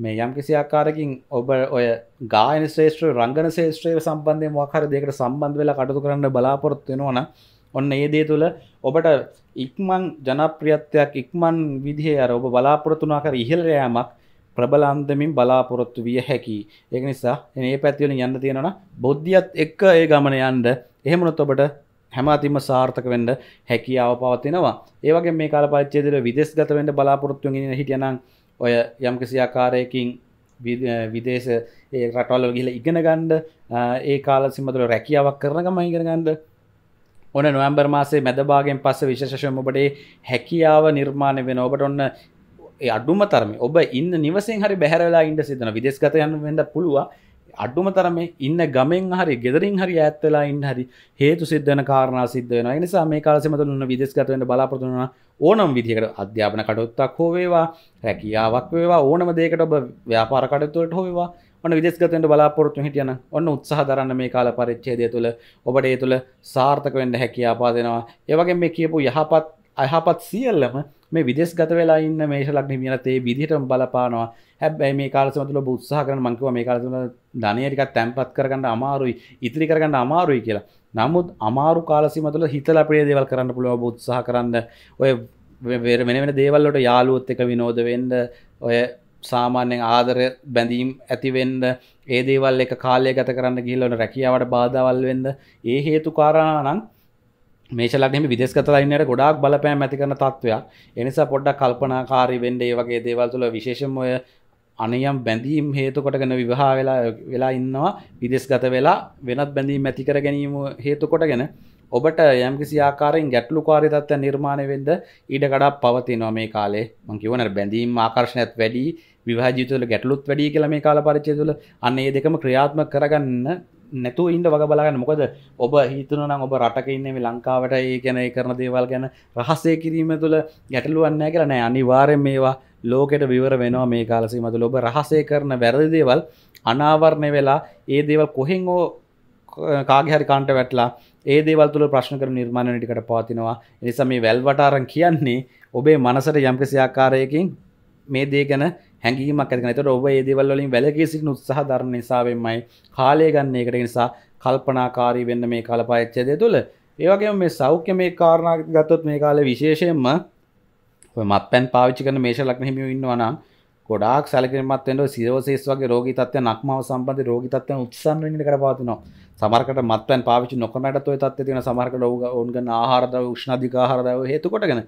මේ යම් කිසි ආකාරකින් ඔබ ඔය ගායන ශ්‍රේෂ්ත්‍ර රංගන ශේෂත්‍රය සම්බන්ධය මොකර දෙකට සම්බන්ධ වෙලා කටතු කරන්න බලාපොරොත්තු වෙනවන ඔන්න ඒ දේ තුළ ඔබට ඉක්මන් ජනප්‍රියත්වයක් ඉක්මන් විදිහේ අර ඔබ බලාපොරොත්තුනා කර ඉහළරෑමක් ප්‍රබලන්දමින් බලාපොරොත්තු විය හැකි ඒක නිසා ඒ පැත්වල යන්න තියෙනවන බොද්ධියත් එක්ක ඒ ගමන යන්ඩ එහෙමනොත් ඔබට හැමතිම සාර්ථක වෙන්ඩ හැකියාව පවතිනවා ඒවගේ මේ කාල පච්චේදර විදෙස්ගත වෙන්ඩ බලාපොරොත්තුගෙන හිටියනම් ඔය යම්කිසි ආකාරයකින් විදේශ ඒ රටවල්ල ගිල ඉගෙන ගණ්ඩ ඒ කාල සිමතුර රැකියාවක් කරනකම ඉගෙන ගණ්ඩ ඕන නොවම්බර් මාසේ මැදභාගෙන් පස්ස විශේෂම ඔබටේ හැකියාව නිර්මාණය වෙන ඔබට ඔන්න අඩුම තරම ඔබ ඉන්න නිවසෙන් හරි බැහරලා ඉන්ඩ සිදන විදෙස්ගත යන්න වෙඩ පුළුවන් අඩුම තරම ඉන්න ගමෙන් හරි ගෙදරින් හරි ඇත්තලා ඉන්න හරි හේතු සිද්ධන කාරණ සිද්ධ වෙන නිසා මේ කාලසිමතුරන්න විදෙස්ගතවට බලාපොරතුනවා ඕනම් විදිහකට අධ්‍යාපන කටයුත්තක් හෝ වේවා රැකියාවක් වේවා ඕනම දෙයකට ඔබ ව්‍යාපාර කටයුතුවලට හෝ වේවා ඔන්න විදේශගතෙන්ට බලාපොරොත්තු හිටියන ඔන්න උත්සාහ දරන්න මේ කාල පරිච්ඡේදය තුළ ඔබට ඒ තුළ සාර්ථක වෙන්න හැකියාව පාදෙනවා ඒ වගේ මේ කියපු යහපත් අයහපත් සියල්ලම මේ විදෙස් ගත වෙලා ඉන්න මේශලක් නිමියනතේ විදිහටම බලපානවා හැබැයි මේ කාලසමතුල උත්සාහ කරන මංකිව මේ කාලසම ධනය ටිකක් තැම්පත් කරගන්න අමාරුයි ඉතිරි කරගන්න අමාරුයි කියලා නමුත් අමාරු කාලසිම තුළ හිතල අපේ දේවල් කරන්න පුළුව උත්සාහ කරන්න ඔය වෙන වෙන දේවල්ලට යාලුවොත් එක විනෝද වෙන්ඩ ඔය සාමාන්‍යෙන් ආදරය බැඳීම් ඇතිවෙන්ඩ ඒ දේවල් එක කාලය ගත කරන්න ගිල්ලට රැකියාවට බාධවල් වෙන්ද ඒ හේතු කාරණනම් මේශලක්ම විදෙස්කතලයින්නට ගොඩක් බලපෑම් ඇතිකරන තත්ත්වයක් එනිසා පොඩ්ඩක් කල්පනාකාරි වෙන්ඩ ඒ වගේ දේවල් තුළ විශේෂමය අනයම් බැඳීම් හේතුකොටගන විවාහ වෙලා වෙලා ඉන්නවා විදෙස් ගත වෙලා වෙනත් බැඳීම් ඇතිකර ගැනීම හේතුකොට ගැන ඔබට යම් කිසි ආකාරයෙන් ගැටලු කාරිතත්ව නිර්මාණය වෙන්ද ඊට කඩා පවතිනවා මේ කාලේ මංකිවන බැඳීම් ආකර්ශණයත් වැඩි විවාජීතුල ගැටලුත් වැඩි කියල මේ කාල පරිච්චය තුළ අන්න ඒ දෙකම ක්‍රියාත්ම කරගන්න නැතු ඉන්ඩ වග බලාගන්න මොකද ඔබ හිතනන ඔබ රටක ඉන්නේ ලංකාවට ඒ ගැන කරන දේවල් ගැන රහසේ කිරීම තුළ ගැටලුවන්න කරන අනිවාරෙන් මේවා ලෝකෙට විවර වෙනවා මේ කාලසි මතු ලොබ රහසේ කරන වැරදි දේවල් අනාවරණය වෙලා ඒ දේවල් කොහෙන් ඕ කාගහරි කාන්ට වැටලා ඒ දේවල් තුළ ප්‍රශ්න කර නිර්මාණටිකට පවතිනවා එනිසා මේ වැල්වටාරන් කියන්නේ ඔබේ මනසට යම්කිසි ආකාරයකින් මේ දේ ගැන හැඟීමක් ඇතිනතට ඔබ ඒදවල්ලින් වැලගේ සිටින උත්සාහ ධර්ම නිසාවෙන්මයි කාලය ගන්න එකට නිසා කල්පනාකාරී වෙන්න මේ කලපාච්චදය තුළ ඒවගේ මේ සෞඛ්‍ය මේ කාරණ ගත්තොත් මේ කාල විශේෂයෙන්ම මත් පැන් පාවිච්චිකන මේෂ ලක්න හිමිය ඉන්නවනම් ගොඩාක් සැලකිලිමත්වෙන්ට සිරෝසේස් වගේ රෝගී තත්ත්වය නක්මාව සම්බන්ධ රෝගී තත්ත්වයන් උත්සන්න වෙන්න කර පවතිනවා. සමහරකට මත්පැන් පාවිච්චි නොකරනටත් ওই තත්ත්වය තියෙන සමහරකට ඔවුන් ගන්න ආහාර ද්‍රව්‍ය උෂ්ණ අධික ආහාර ද්‍රව්‍ය හේතු කොටගෙන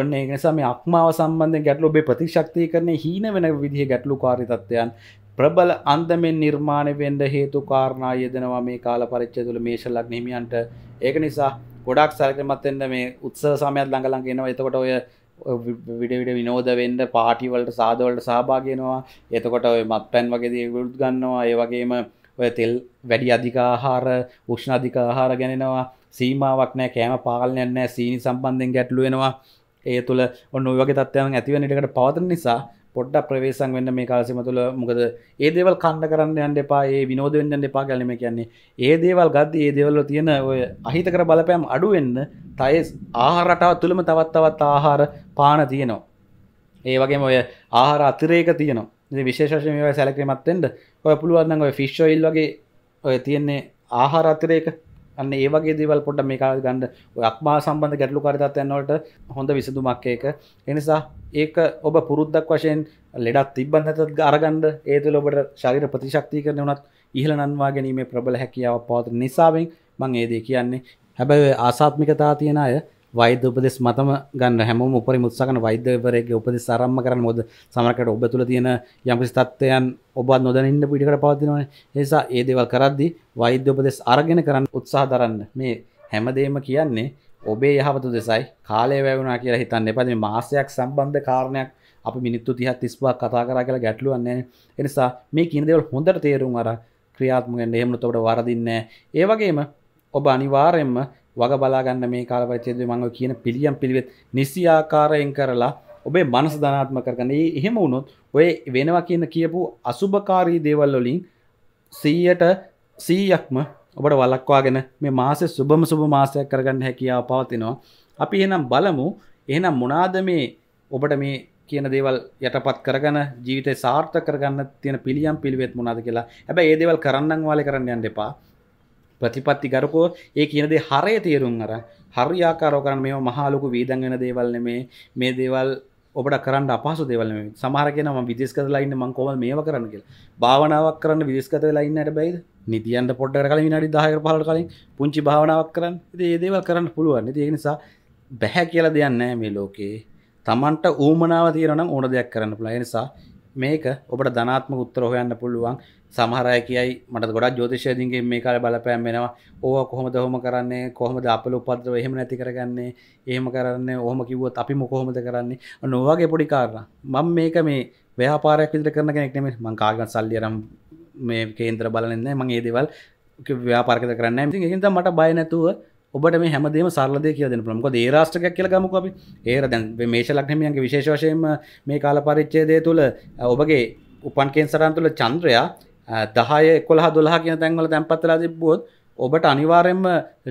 ඔන්න ඒ නිසා මේ අක්මාව සම්බන්ධයෙන් ගැටලු ඔබේ ප්‍රතිශක්තිකරණය හීන වෙන විදිහේ ගැටලුකාරී තත්ත්වයන් ප්‍රබල අන්දමෙන් නිර්මාණය වෙන්න හේතු කාරණා යෙදෙනවා මේ කාල පරිච්ඡේදය තුළ මේෂ ලග්න හිමියන්ට. ඒක නිසා ගොඩක් සැලකිලිමත් වෙන්න මේ උත්සව සමයත් ළඟ ළඟ එනවා. එතකොට ඔය විඩ විට විනෝද වෙන්ඩ පාටිවලට සාදවලට සහභාගෙනවා එතකොට ඔය මත් පැන් වගේ දේගුරුත් ගන්නවා ඒ වගේම ඔය තෙල් වැඩි අධිකාහාර උෂ්ණ අධිකාහාර ගැනෙනවා සීමාවක් නෑ කෑම පාලනයන්නෑ සීනි සම්බන්ධෙන් ගැටලුවෙනවා ඒ තුළ ඔන්න ඔයගේ තත්වයන් ඇතිවෙන එකට පවතන නිසා පොඩ්ඩක් ප්‍රවේශම් වෙන්න මේ කාලසීම තුළ මොකද ඒ දේවල් කණ්ඩ කරන්න යන්න එපා ඒ විනෝද වෙන්න එපා කියලා මේ කියන්නේ. ඒ දේවල් ගද්දි ඒ දේවල් තියෙන ඔය අහිතකර බලපෑම් අඩු වෙන්න තය ආහාර රටාව තුළම තවත් තවත් ආහාර පාන තියෙනවා. ඒ වගේම ඔය ආහාර අතිරේක තියෙනවා. විශේෂයෙන් මේවා සැලකීමත් වෙන්න ඔය පුළුවන් නම් ඔය ෆිෂ් ඔයිල් වගේ ඔය තියෙන්නේ ආහාර අතිරේක අන්න ඒවගේ දේවල් පොඩ මේ කාල ගන්න අක්මා සම්බන්ධ ගැටලු කාරිතත්යන්නවට හොඳ විසඳුමක්කයක එනිසා ඒක ඔබ පුරුද්දක් වශයෙන් ලෙඩත් තිබ්බන් ඇතත් අරගන්ඩ ඒතුළ ඔබට ශරිර ප්‍රතිශක්ති කරන වනත් ඉහළ නන්වා ගැනීමේ ප්‍රබල හැකියාව පවත නිසාවෙන් මං ඒදේ කියන්නේ හැබැ ආසාත්මිකතා තියෙන අය වෛද්‍ය උපදෙස් මතම ගන්න හැමෝම උපරිම උත්සාහ කරන වෛද්‍යවරයෙක්ගේ උපදෙස් ආරම්භ කරන්න මොකද සමහරකට ඔබ තුළ තියෙන යම්කිසි තත්ත්වයන් ඔබ නොදැන ඉන්න පිටකට පවතිනවනේ ඒ නිසා ඒ දේවල් කරද්දී වෛද්‍ය උපදෙස් අරගෙන කරන්න උත්සාහ දරන්න මේ හැමදේම කියන්නේ ඔබේ යහපත දෙසයි කාලය වැය වුණා කියලා හිතන්න එපා මේ මාසයක් සම්බන්ධ කාරණයක් අපි මිනිත්තු 30ක් 35ක් කතා කරා කියලා ගැටලුවක් නැහැ ඒ නිසා මේ කියන දේවල් හොඳට තේරුම් අරන් ක්‍රියාත්මක වෙන්න එහෙම නැත්නම් ඔබට වරදින්නේ නැහැ ඒ වගේම ඔබ අනිවාර්යයෙන්ම වග බලාගන්න මේ කාල පරිච්ඡේදය මම කියන පිළියම් පිළිවෙත් නිසියාකාරයෙන් කරලා ඔබේ මනස ධනාත්මක කරගන්න. ඒ එහෙම වුණොත් ඔය වෙනවා කියන කියපු අසුභකාරී දේවල් වලින් 100ට 100ක්ම ඔබට වළක්වාගෙන මේ මාසෙ සුබම සුබ මාසයක් කරගන්න හැකියාව පවතිනවා. අපි එහෙනම් බලමු එහෙනම් මොනවාද මේ ඔබට මේ කියන දේවල් යටපත් කරගෙන ජීවිතය සාර්ථක කරගන්න තියෙන පිළියම් පිළිවෙත් මොනවාද කියලා. හැබැයි මේ දේවල් කරන්නම් වාලේ කරන්න යන්න එපා. ප්‍රතිපත්ති ගරකෝ ඒ කියනද හරය තේරුම් අර හරි ආකාරෝ කරන්න මෙම මහාලොකු වීදන් වෙන දේවල් නෙමේ මේ දේවල් ඔබට කරන්න අපහසු දෙවල් නෙමේ සමහර කෙනා මම විදේශ කරලා ඉන්න මං කොහොමද මේව කරන්න කියලා භාවනාවක් කරන්න විදේශ කරලා ඉන්න හැබැයිද නිදියන්ට පොඩ්ඩ කරලා විනාඩි 10කට 15කට කලින් පුංචි භාවනාවක් කරන්න ඉතින් මේ දේවල් කරන්න පුළුවන් ඉතින් ඒ නිසා බැහැ කියලා දෙයක් නැහැ මේ ලෝකේ තමන්ට ඌමනාව තියෙනවා නම් ඕන දෙයක් කරන්න පුළුවන් ඒ නිසා මේක ඔබට ධනාත්මක උත්තර හොයන්න පුළුවන් සමහරය කියයි මට ගොඩ ජෝතිෂයදන්ගේ මේ කාල බලපෑම් වෙනවා ඕ කොහොම දහොම කරන්නේ කොහොම දපල උපද්‍රව එහෙම නැති කරගන්නේ ඒම කරන්න ඕහම කිවුවත් අපි මොකොහොමද කරන්නේ නොවාගේ පොඩි කාරණ මං මේක මේ ව්‍යාපාරයක් විදිර කරන කෙනෙක්නෙම මංකාගන් සල්ලියරම් මේ කේන්ද්‍ර බලන්න මං ඒ දෙවල් ව්‍යාපාර්ක කරන්න ඉති ඉත මට බය නැතුව ඔබට මේ හැමදේම සරලද කියදන ප්‍රමුක දේ රාෂ්ටකයක් කියලගමක අපි ඒර දැන් මේශ ලක්නමියන්ගේ විශේෂවශයෙන් මේ කාල පරිච්චේදය තුළ ඔබගේ උපන් කේන්සරන් තුළ චන්ද්‍රයා දහය කොලා දොලා කියෙන තැන්වල තැන්පත්ලා තිබ්බොත් ඔබට අනිවාරෙන්ම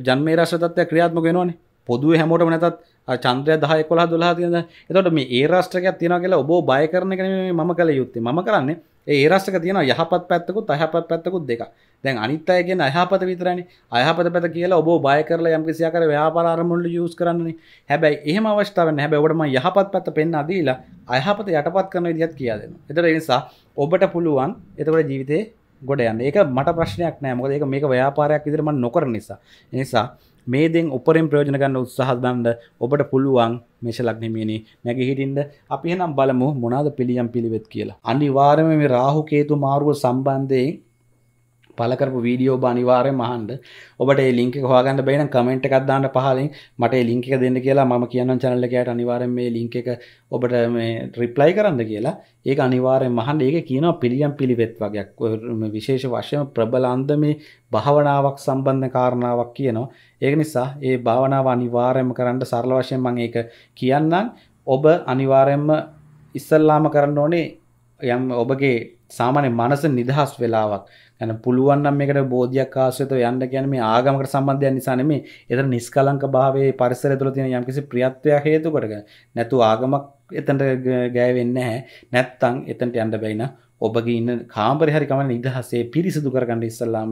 ජන්මේ රශ්‍රතත්වය ක්‍රියාත්ම ගෙනවන පොදුව හැමෝටම නැතත් චන්ද්‍රය දහය කොලා දොලා තියෙන එතට මේ ඒ රාෂ්ට්‍රකයක් තියෙන කියලා ඔබ බය කරන කන ම කළ යුත්තේ ම කරන්නේ ඒ රාෂ්ටක තියෙන යහපත් පැත්තකුත් අයහපත් පැත්තකුත් දෙක දැන් අනිත් අය කියන අයහපත විතරනි අයහපත පැත කියලා ඔබ බය කරලා යම් කිසියා කර ව්‍යාපාරමුල්ල යූස් කරන්නේ හැබැයි එහෙම අවස්ථාවක් නැහැ හැබැයි ඔබට මම යහපත් පැත්ත පෙන්වා දීලා අයහපත යටපත් කරන විදිහත් කියලා දෙනවා ඒතර ඒ නිසා ඔබට පුළුවන් එතකොට ජීවිතේ ගොඩ යන්න ඒක මට ප්‍රශ්නයක් නෑ මොකද ඒක මේක ව්‍යාපාරයක් විදිහට මම නොකර නිසා ඒ නිසා මේ දෙන් උපරිම ප්‍රයෝජන ගන්න උත්සාහ ගන්න ඔබට පුළුවන් මේෂ ලග්න හිමියනි නැගී හිටින්න අපි එහෙනම් බලමු මොනවාද පිළියම් පිළිවෙත් කියලා අනිවාර්යයෙන්ම මේ රාහු කේතු මාරුව සම්බන්ධයෙන් පලකරපු වීඩියෝ බනිවාරය මහන්ඩ ඔබට ලින්ක හවාගන්න බැන කමෙන්ට් එකක් දාන්න පහලින් මට ලිංක දෙන්න කියලා ම කියන්න චනල්ලකයට අනිවාරෙන් මේ ලිංක එක ඔබට මේ රිප්ලයි කරන්න කියලා ඒ අනිවාරෙන් මහන්ඩ ඒක කියනවා පිළියම් පිළිවෙත් වගයක් විශේෂ වශයෙන් ප්‍රබලන්ද මේ භාවනාවක් සම්බන්ධ කාරණාවක් කියනවා ඒක නිසා ඒ භාවනාව අනිවාරයම කරන්න සරල වශයෙන් මං ඒක කියන්නම් ඔබ අනිවාරයෙන්ම ඉස්සල්ලාම කරන්න ඕනේ යම් ඔබගේ සාමාන්‍ය මනස නිදහස් වෙලාවක් ගැන පුළුවන් නම් මේකට බෝධියක් ආශ්‍රිතව යන්න කියන්නේ මේ ආගමකට සම්බන්ධයක් නිසා නෙමෙයි. එතන නිෂ්කලංක භාවයේ පරිසරය තුළ තියෙන යම්කිසි ප්‍රියත්වයක් හේතු කොටගෙන නැතු ආගමක් එතනට ගෑවෙන්නේ නැහැ. නැත්තම් එතනට යන්න බැයි නම් ඔබගේ ඉන්න කාමරේ හරි කමන්නේ නිදහසේ පිරිසිදු කරගන්න ඉස්සල්ලාම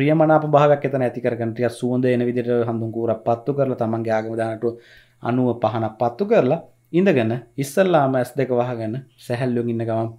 ප්‍රියමනාප භාවයක් එතන ඇති කරගන්න ටිකක් සුවඳ එන විදිහට හඳුන් කූරක් පත්තු කරලා තමන්ගේ ආගම දානට අනුව පහනක් පත්තු කරලා ඉඳගෙන ඉස්සල්ලාම S2 වහගෙන සැහැල්ලුවෙන් ඉන්න ගමන්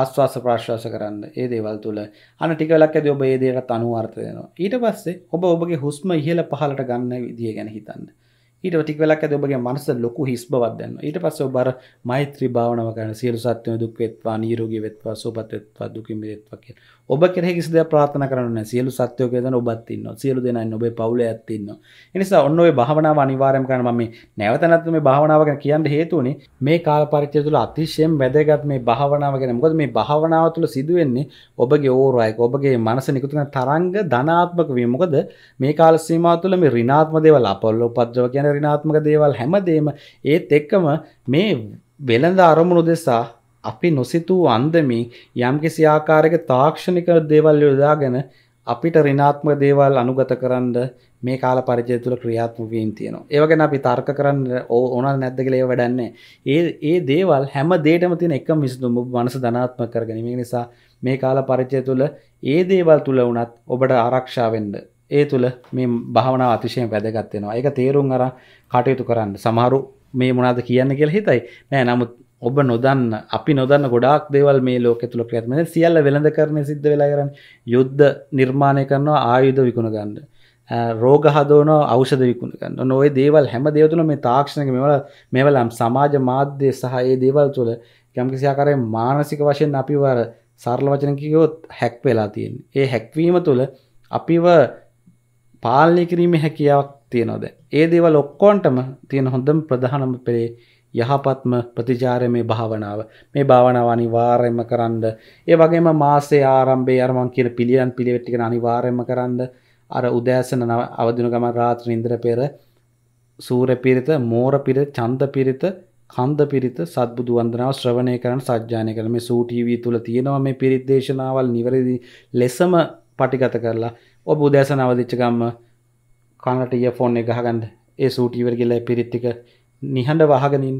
ආස්වාස ප්‍රශ්වාස කරන්න ඒ දේවල් තුළ අන ටිකලක් ඇද ඔබ ඒදේකට අනුවාර්ථයනවා ඊට පස්සේ ඔබ ඔබගේ හුස්ම ඉහල පහලට ගන්න විදිිය ගැන හිතන්න ඊට ටිකලක් ඇද ඔබගේ මනස ලොකු හිස් බවක් දන්න ඊට පස්ස බර මෛත්‍රී භාවනාව කරන සියලු සත්‍යය දුක් වෙත්වා නිරෝගී වෙත්වා සුවපත් වෙත්වා දුකින් මිදෙත්වා කියන ඔබ කෙරෙහි කිසි දෙයක් ප්‍රාර්ථනා කරන්න නැහැ සියලු සත්‍යෝ කියන ඔබත් ඉන්නවා සියලු දෙනා ඉන්න ඔබේ පවුලේ ඇත් ඉන්නවා ඒ නිසා ඔන්න ඔය භාවනාව අනිවාර්යයෙන් කරන්න මම මේ නැවත නැවත මේ භාවනාව ගැන කියන්න හේතුවනේ මේ කාල පරිච්ඡේදය තුළ අතිශයින් වැදගත් මේ භාවනාව ගැන මොකද මේ භාවනාව තුළ සිදුවෙන්නේ ඔබගේ ඕරායක ඔබගේ මනස නිකුත් කරන තරංග ධනාත්මක වීම මොකද මේ කාල සීමාව තුළ මේ ඍණාත්මක දේවල් අපල්ල උපද්‍රව කියන කරන රිනාත්මක දේවල් හැමදේම ඒත් එක්කම මේ වෙළඳ අරමුණු දෙසා අපි නොසිතූ අන්දමින් යම්කිසි ආකාරයක තාක්ෂණික දේවල් යොදාගෙන අපිට ඍණාත්මක දේවල් අනුගත කරන්න මේ කාල පරිච්ඡේදය තුළ ක්‍රියාත්මක වීම තියෙනවා. ඒව ගැන අපි තර්ක කරන්න ඕනල් නැද්ද කියලා ඒව වැඩන්නේ. ඒ ඒ දේවල් හැම දෙයකම තියෙන එකම විසඳුම ඔබ මනස ධනාත්මක කරගැනීම. නිසා මේ කාල පරිච්ඡේදය තුළ ඒ දේවල් තුළ වුණත් ඔබට ආරක්ෂා වෙන්න ඒ තුළ මේ භාවනා අතිශයෙන් වැදගත්වෙනවා එක තේරුම් අර කටයුතු කරන්න සමහරු මේ මොනාද කියන්න කියල හිතයි නෑ නමුත් ඔබ නොදන්න අපි නොදන්න ගොඩක් දේවල් මේ ලෝක තුළ ක්‍රියාත්මක සියල්ල වෙළඳ කරන සිද්ධ වෙලා කරන්නේ යුද්ධ නිර්මාණය කරනවා ආයුධ විකුණ ගන්න රෝග හදවන ඖෂධ විකුණ ගන්න නොයේ දේවල් හැම දේවතුල මේ තාක්ෂණක මෙවල මෙවලම් සමාජ මාධ්‍ය සහ ඒ දේවල් තුළ යම්කිසි ආකාරයෙන් මානසික වශයෙන් අපිව සරල වචන කිව්වොත් හැක් වෙලා තියෙන්නේ. ඒ හැක්වීම තුළ අපිව පාලනය කිරීමේ හැකියාවක් තියෙනවද. ඒ දේවල් ඔක්කොන්ටම තියෙන හොඳම ප්‍රධානම පෙළේ යහපත්ම ප්‍රතිචාරය මේ භාවනාව මේ භාවනාව අනිවාර්යයෙන්ම කරන්න. ඒ වගේම මාසේ ආරම්භයේ අර මං කියන පිළියම් පිළිවෙත් ටික අනිවාර්යයෙන්ම කරන්න. අර උදෑසන අවදින ගමන් රාත්‍රී නින්දර පෙර සූර්ය පිරිත, මෝර පිරිත, චන්ද පිරිත, කන්ද පිරිත සත්බුදු වන්දනාව ශ්‍රවණය කරන සජ්ජානය කරන මේ සූ ටීවී තුල තියෙනවා මේ පිරිත් දේශනාවල් නිවැරදි ලෙසම පටිගත කරලා ඔබ උදෑස නවදිච්චකම්ම කනට ය ෆෝන් එක ගහගන්ඩ ඒ සූටීවර කියල පිරිත්තික නිහඬ වහගනින්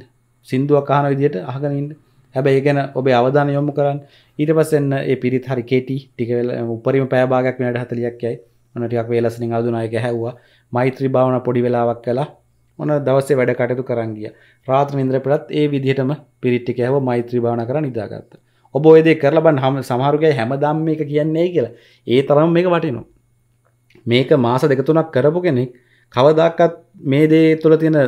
සිින්දුවක් අහන විදියට අහගනින්ට හැබැයි ගැන ඔබේ අවධාන යොමු කරන්න ඊට පස්සෙන්න්න ඒ පිරිත් හරි කෙටි ටිකවල උපරිම පෑභාගයක් වනට හතලියක්යයි ඔනටක් වේලසිනි අදුනායක හැව්වා මෛත්‍රී භාවන පොඩි වෙලාවක් කලා ඔන දවසේ වැඩ කටයුතු කරන්ගිය රාත්‍ර ඉන්ද්‍ර පෙරත් ඒ විදිහටම පිරිට්ටික හැව මෛත්‍රී භාවන කර නිදාගත්ත ඔබ ඔයදේ කරලබන් හම සමහරුගේ හැමදම් මේක කියන්නේ කියලා ඒ තරම් මේක වටිනවා මේක මාස දෙකතුනක් කරපු කෙනෙක් කවදක්කත් මේ දේ තුළ තියෙන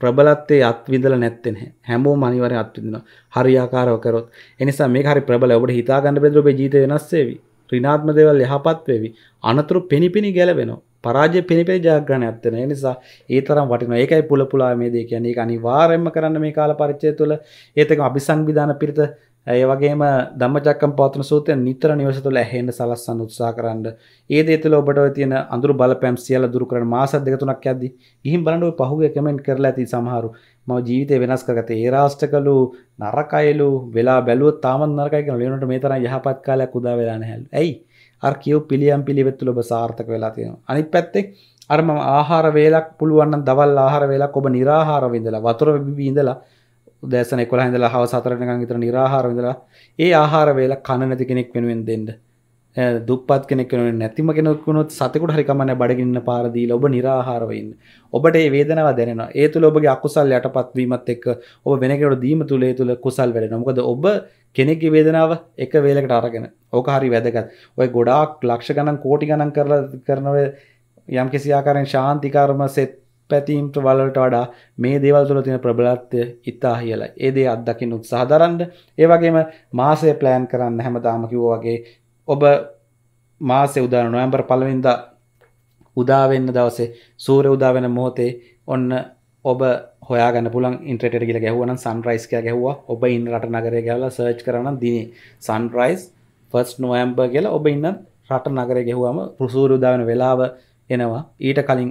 ප්‍රබලත්තේ අත්විදල නැත්තෙන හැමෝ මනිවර අත්විදින හරියාකාරව කරොත් එනිසා මේ හරි ප්‍රබල ඔබට හිතාගන්න බෙදරබේ ජීත වෙනස්සේවි ්‍රනාත්ම දෙවල් යහපත් වෙවි අනතුරු පිණිපිණි ගැලවෙන පරාජ පිණිපේ ජාග්‍රණ ඇත්තන නිසා ඒ තරම් වටින ඒකයි පුල පුලා මේ දේ කියන්නේ අනිවාරෙන්ම කරන්න මේ කාල පරිච්චය තුළ ඒතක අපි සංවිධාන පිරිත ඒවගේ දම්මජක්ක පත්න සූතය නිතර නිවස තුළ ඇහෙන්න්න සලස්සන්න උත්සා කරන්න ඒ දේතුල ඔබට තියන අඳුර බල පැම් සියල දුරකරන මාස දෙකතුනක් ඇද ගිහිම් බලඩුව පහුව කමෙන්ට් කරලා ඇති සමහරු ම ජීවිතය වෙනස් කරගත ඒ රාෂ්ටකලු නරකයිලු වෙලා බැලුව තාම නරකයක ලනට මේ තර යහපත් කාලයක් උදා වෙලාන හැල් ඇයි අර් කියව් පිළියම් පිළිවෙත්තුල ඔබ සාර්ථක වෙලා තියෙන අනි පැත්තේ අරම ආහාර වේලක් පුළුවන්න දවල් ආහාර වෙලක් ඔබ නිරාහාරවිඳලා වතුර බිබීඳලා උදෑසන 11 ඉඳලා හවස 4ට නිකන් විතර निराහාර ඉඳලා ඒ ආහාර වේල කන නැති කෙනෙක් වෙනුවෙන් දෙන්න දුප්පත් කෙනෙක් වෙනුවෙන් නැතිම කෙනෙක් වුණොත් සතෙකුට හරි කමන්නේ බඩගින්න පාර දීලා ඔබ निराහාරව ඉන්න. ඔබට ඒ වේදනාව දැනෙනවා. ඒ තුල ඔබගේ අකුසල් යටපත් වීමත් එක්ක ඔබ වෙන කෙනෙකුට දීම තුල ඒ තුල කුසල් වැඩෙනවා. මොකද ඔබ කෙනෙක්ගේ වේදනාව එක වේලකට අරගෙන. ඕක හරි වැදගත්. ඔය ගොඩාක් ලක්ෂ ගණන් කෝටි ගණන් කරලා කරන ඔය යම් කිසි ආකාරයෙන් ශාන්තිකර්ම සෙත් පැතීම්ට වලට වඩා මේ දේවල් තුළ තියෙන ප්‍රබලත්වය ඉතා කියලා ඒ දේ අත්දකින්න උත්සාහ දරන්න ඒ වගේම මාසය ප්ලෑන් කරන්න හැමදාම කිව්වා වගේ ඔබ මාසේ උදාන නොවැම්බර් පළවෙනිදා උදා වෙන්න දවසේ සූර්ය උදා වෙන මොහොතේ ඔන්න ඔබ හොයාගන්න පුළන් ඉන්ට්‍රට ගිල ගැහුවන සන්රයිස් කය ගැහවා ඔබ ඉන්න රට නගරය ගැල සර්ච් කරන දින සන්රයිස් ෆස් නොයම්බ කියලා ඔබ ඉන්න රට නගර ගැහුවම පුසූරුදාවන වෙලාව එනවා ඊට කලින්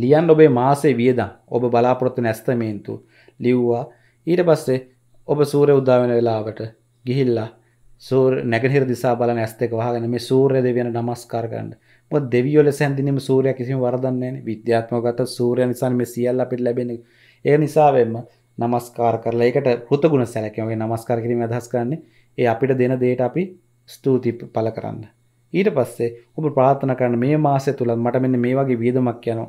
ලියන් ඔබේ මාසේ වියදම් ඔබ බලාපොරොත්තු නැස්තමේන්තු ලිව්වා ඊට පස්සේ ඔබ සූරය උදාවෙන වෙලාවට ගිහිල්ලා සූර් නැගහිර දිසා බල ඇස්තක වහගෙන මේ සූර්ය දෙවියන නමස්කාරගන්න දෙවියොල සැදිනීම සූරය කිසිම වරදන්නන්නේ විද්‍යාත්මගත සූරය නිසාන් මේ සියල්ල අපිට ලැබෙන ඒ නිසාවෙන්ම නමස්කාර කරලා එකට පෘතගුණ සැලකමගේ නමස්කාර කිරීම අදහස් කරන්නේ ඒ අපිට දෙන දේට අපි ස්තුති පල කරන්න ඊට පස්සේ ඔබ ප්‍රාථන කරන මේ මාසය තුළත් මට මෙන්න මේ වගේ වියදමක් යනවා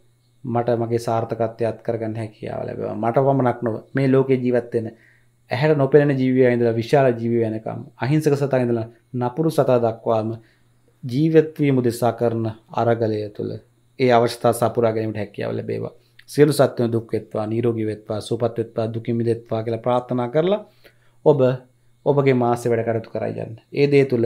මට මගේ සාර්ථකත්වය අත් කරගන්න හැකියාව ලැබවා මට පමණක් නොව මේ ලෝකේ ජීවත්වෙන ඇහැට නොපෙනෙන ජීවය ඉඳලා විශාල ජීවය වෙනකම් අහිංසක සතා ඉඳලා නපුරු සතා දක්වාම ජීවත්වීම දෙසා කරන අරගලය තුළ ඒ අවස්ථා සපුරා ගැනීමට හැකියාව ලැබේවා සියලු සත්වය දුක් වෙත්වා නිරෝගී වෙත්වා සුවපත් වෙත්වා දුකින් මිදෙත්වා කියලා ප්‍රාර්ථනා කරලා ඔබ ඔබගේ මාසෙ වැඩ කටයුතු කරයි යන්න. ඒ දේ තුළ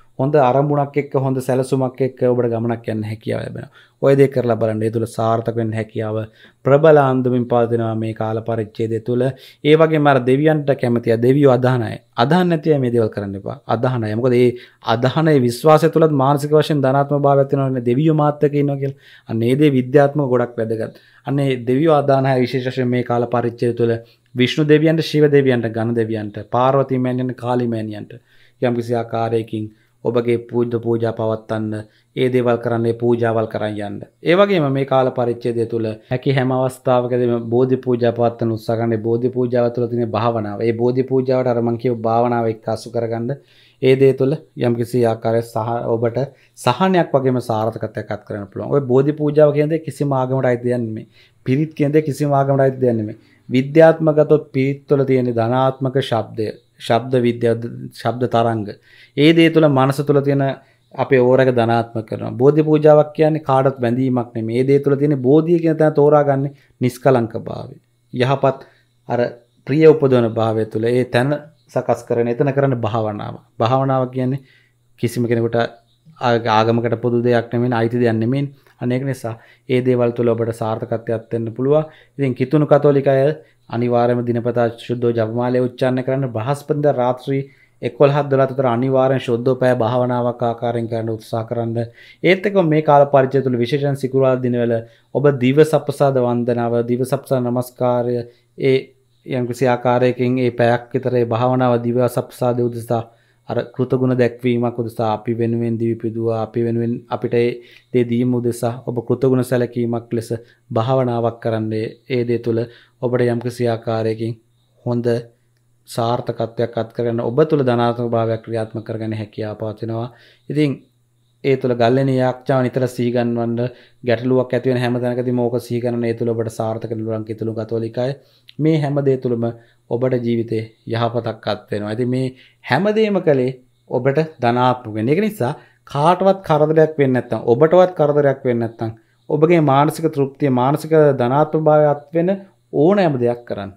හොඳ අරමුණක් එක්ක හොඳ සැලසුමක් එක්ක ඔබට ගමනක් යන්න හැකියාව ලැබෙනවා. ඔය දේ කරලා බලන්න. ඒ තුල සාර්ථක වෙන්න හැකියාව ප්‍රබල ආන්දමින් පවතිනවා මේ කාල පරිච්ඡේදය තුල. ඒ වගේම අර දෙවියන්ට කැමතියි. දෙවියෝ අදහන අය. අදහන් නැති අය මේ දේවල් කරන්න එපා. අදහන අය. මොකද මේ අදහනේ විශ්වාසය තුලත් මානසික වශයෙන් ධනාත්මක භාවයක් තියෙනවානේ. දෙවියෝ මාත් එක්ක ඉන්නවා කියලා. අන්න ඒ දේ විද්‍යාත්මක ගොඩක් වැදගත්. අන්න ඒ දෙවියෝ අදහන අය විශේෂ වශයෙන් මේ කාල පරිච්ඡේදය තුල විෂ්ණු දෙවියන්ට, ශිව දෙවියන්ට, ගණ දෙවියන්ට, පාර්වතී මෑණියන්ට, කාළි මෑණියන්ට යම්කිසි ආකාරයකින් ඔබගේ පූජ්ද පූජා පවත්වන්න ඒ දේවල් කරන්නේ පූජාවල් කරන්න යන්න. ඒ වගේම මේ කාල පරිච්ඡේදය තුළ හැකි හැම අවස්ථාවකදීම බෝධි පූජා පවත්වන උත්සාහ කරන්නේ බෝධි පූජාව තුළ තියෙන භාවනාව. ඒ බෝධි පූජාවට අර මං කියව භාවනාව එක්කාසු කරගන්න ඒ දේ තුළ යම්කිසි ආකාරයේ සහ ඔබට සහනයක් වගේම සාර්ථකත්වයක් අත් කරන්න පුළුවන්. ඔය බෝධි පූජාව කියන දේ කිසිම ආගමකට අයිති දෙයක් නෙමෙයි. පිරිත් කියන දේ කිසිම ආගමකට අයිති දෙයක් නෙමෙයි. විද්‍යාත්මකව පිරිත් වල තියෙන ධනාත්මක ශබ්දය ශබ්ද විද්‍යා ශබ්ද තරංග. ඒ දේ තුළ මනස තුළ තියෙන අපේ ඕරක ධනාත්මක කරනවා. බෝධි පූජාවක් කියන්නේ කාටවත් බැඳීමක් නෙමෙයි. මේ දේ තුළ තියෙන බෝධිය කියන තැන තෝරාගන්නේ නිෂ්කලංකභාවය. යහපත් අර ප්‍රිය උපදවන භාවය තුළ ඒ තැන සකස් කරන එතන කරන භාවනාව. භාවනාව කියන්නේ කිසිම කෙනෙකුට ආගමකට පොදු දෙයක් නෙමෙයි, අයිති දෙයක් නෙමෙයි. අනේක නිසා ඒ දේවල් තුළ ඔබට සාර්ථකත්වයක් දෙන්න පුළුවන්. ඉතින් කිතුණු කතෝලිකය අනිවාර්යම දිනපතා ශුද්ධෝ ජපමාලය උච්චාරණය කරන්න බ්‍රහස්පතින්දා රාත්‍රී 11 12 අතර අනිවාර්යෙන් ශුද්ධෝ පැය භාවනාවක් ආකාරයෙන් කරන්න උත්සාහ කරන්න. ඒත් එක්ක මේ කාල පරිච්ඡේදය තුළ විශේෂයෙන් සිකුරාදා දිනවල ඔබ දිව සප්‍රසාද වන්දනාව, දිව සප්‍රසාද නමස්කාරය ඒ යම් කිසි ආකාරයකින් ඒ පැයක් විතර ඒ භාවනාව දිව සප්‍රසාදයේ උදෙසා අර කෘතගුණ දැක්වීමක් උදෙසා අපි වෙනුවෙන් දිවි පිදුවා අපි වෙනුවෙන් අපිට දේ දීම උදෙසා ඔබ කෘතගුණ සැලකීමක් ලෙස භාවනාවක් කරන්නේ ඒ දේ තුළ ඔබට යම්කිසි ආකාරයකින් හොඳ සාර්ථකත්වයක් අත්කරගන්න ඔබ තුළ ධනාත්මක භාවයක් ක්‍රියාත්මක කරගන්න හැකියාව පවතිනවා. ඉතින් ඒ තුළ ගල්ලන යක්ෂාව නිතර සීගන්වන්න ගැටලුවක් ඇතිවෙන හැම තැනකති මෝක සීගන ඒ තුළ ඔබට සාර්ථක ලුවන් ඉතුළු ගතෝලිකයි මේ හැමදේ තුළම ඔබට ජීවිතේ යහපතක් අත්වෙනවා ඇති මේ හැමදේම කළේ ඔබට ධනාත්මගෙන එක නිසා කාටවත් කරදරයක් වෙන්න ඇත්තම් ඔබටවත් කරදරයක් වෙන්න ඇත්තම් ඔබගේ මානසික තෘප්තිය මානසික ධනාත්ම භාවයත් වෙන ඕනෑම දෙයක් කරන්න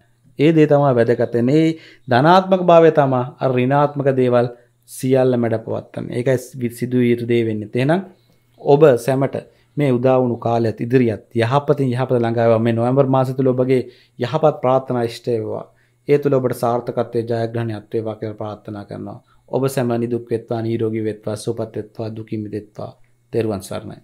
ඒ දේ තමා වැදගතනේ ධනාත්මක භාවය තමා අ රිනාත්මක දේවල් සියල්ල මැඩ පවත්තන්න ඒකයි සිදුව යුතු දේ වෙන්න එහෙනම් ඔබ සැමට මේ උදාවුණු කාලයත් ඉදිරිියත් යහපතින් යහපත ළඟාව මේ නොවම්බර් මාසතුල ඔබගේ යහපත් ප්‍රාත්ථනා ෂ්ටයවා ඒ තුළ ඔබට සාර්ථකත්වය ජයග්‍රහණයත්වේවා කියල ප්‍රාත්ථනා කරනවා ඔබ සැම නිදුක් වෙත්වා නීරෝගී වෙත්වා සුපත් වෙත්වා දුකිමි දෙත්වා තෙරුවන් සරණයි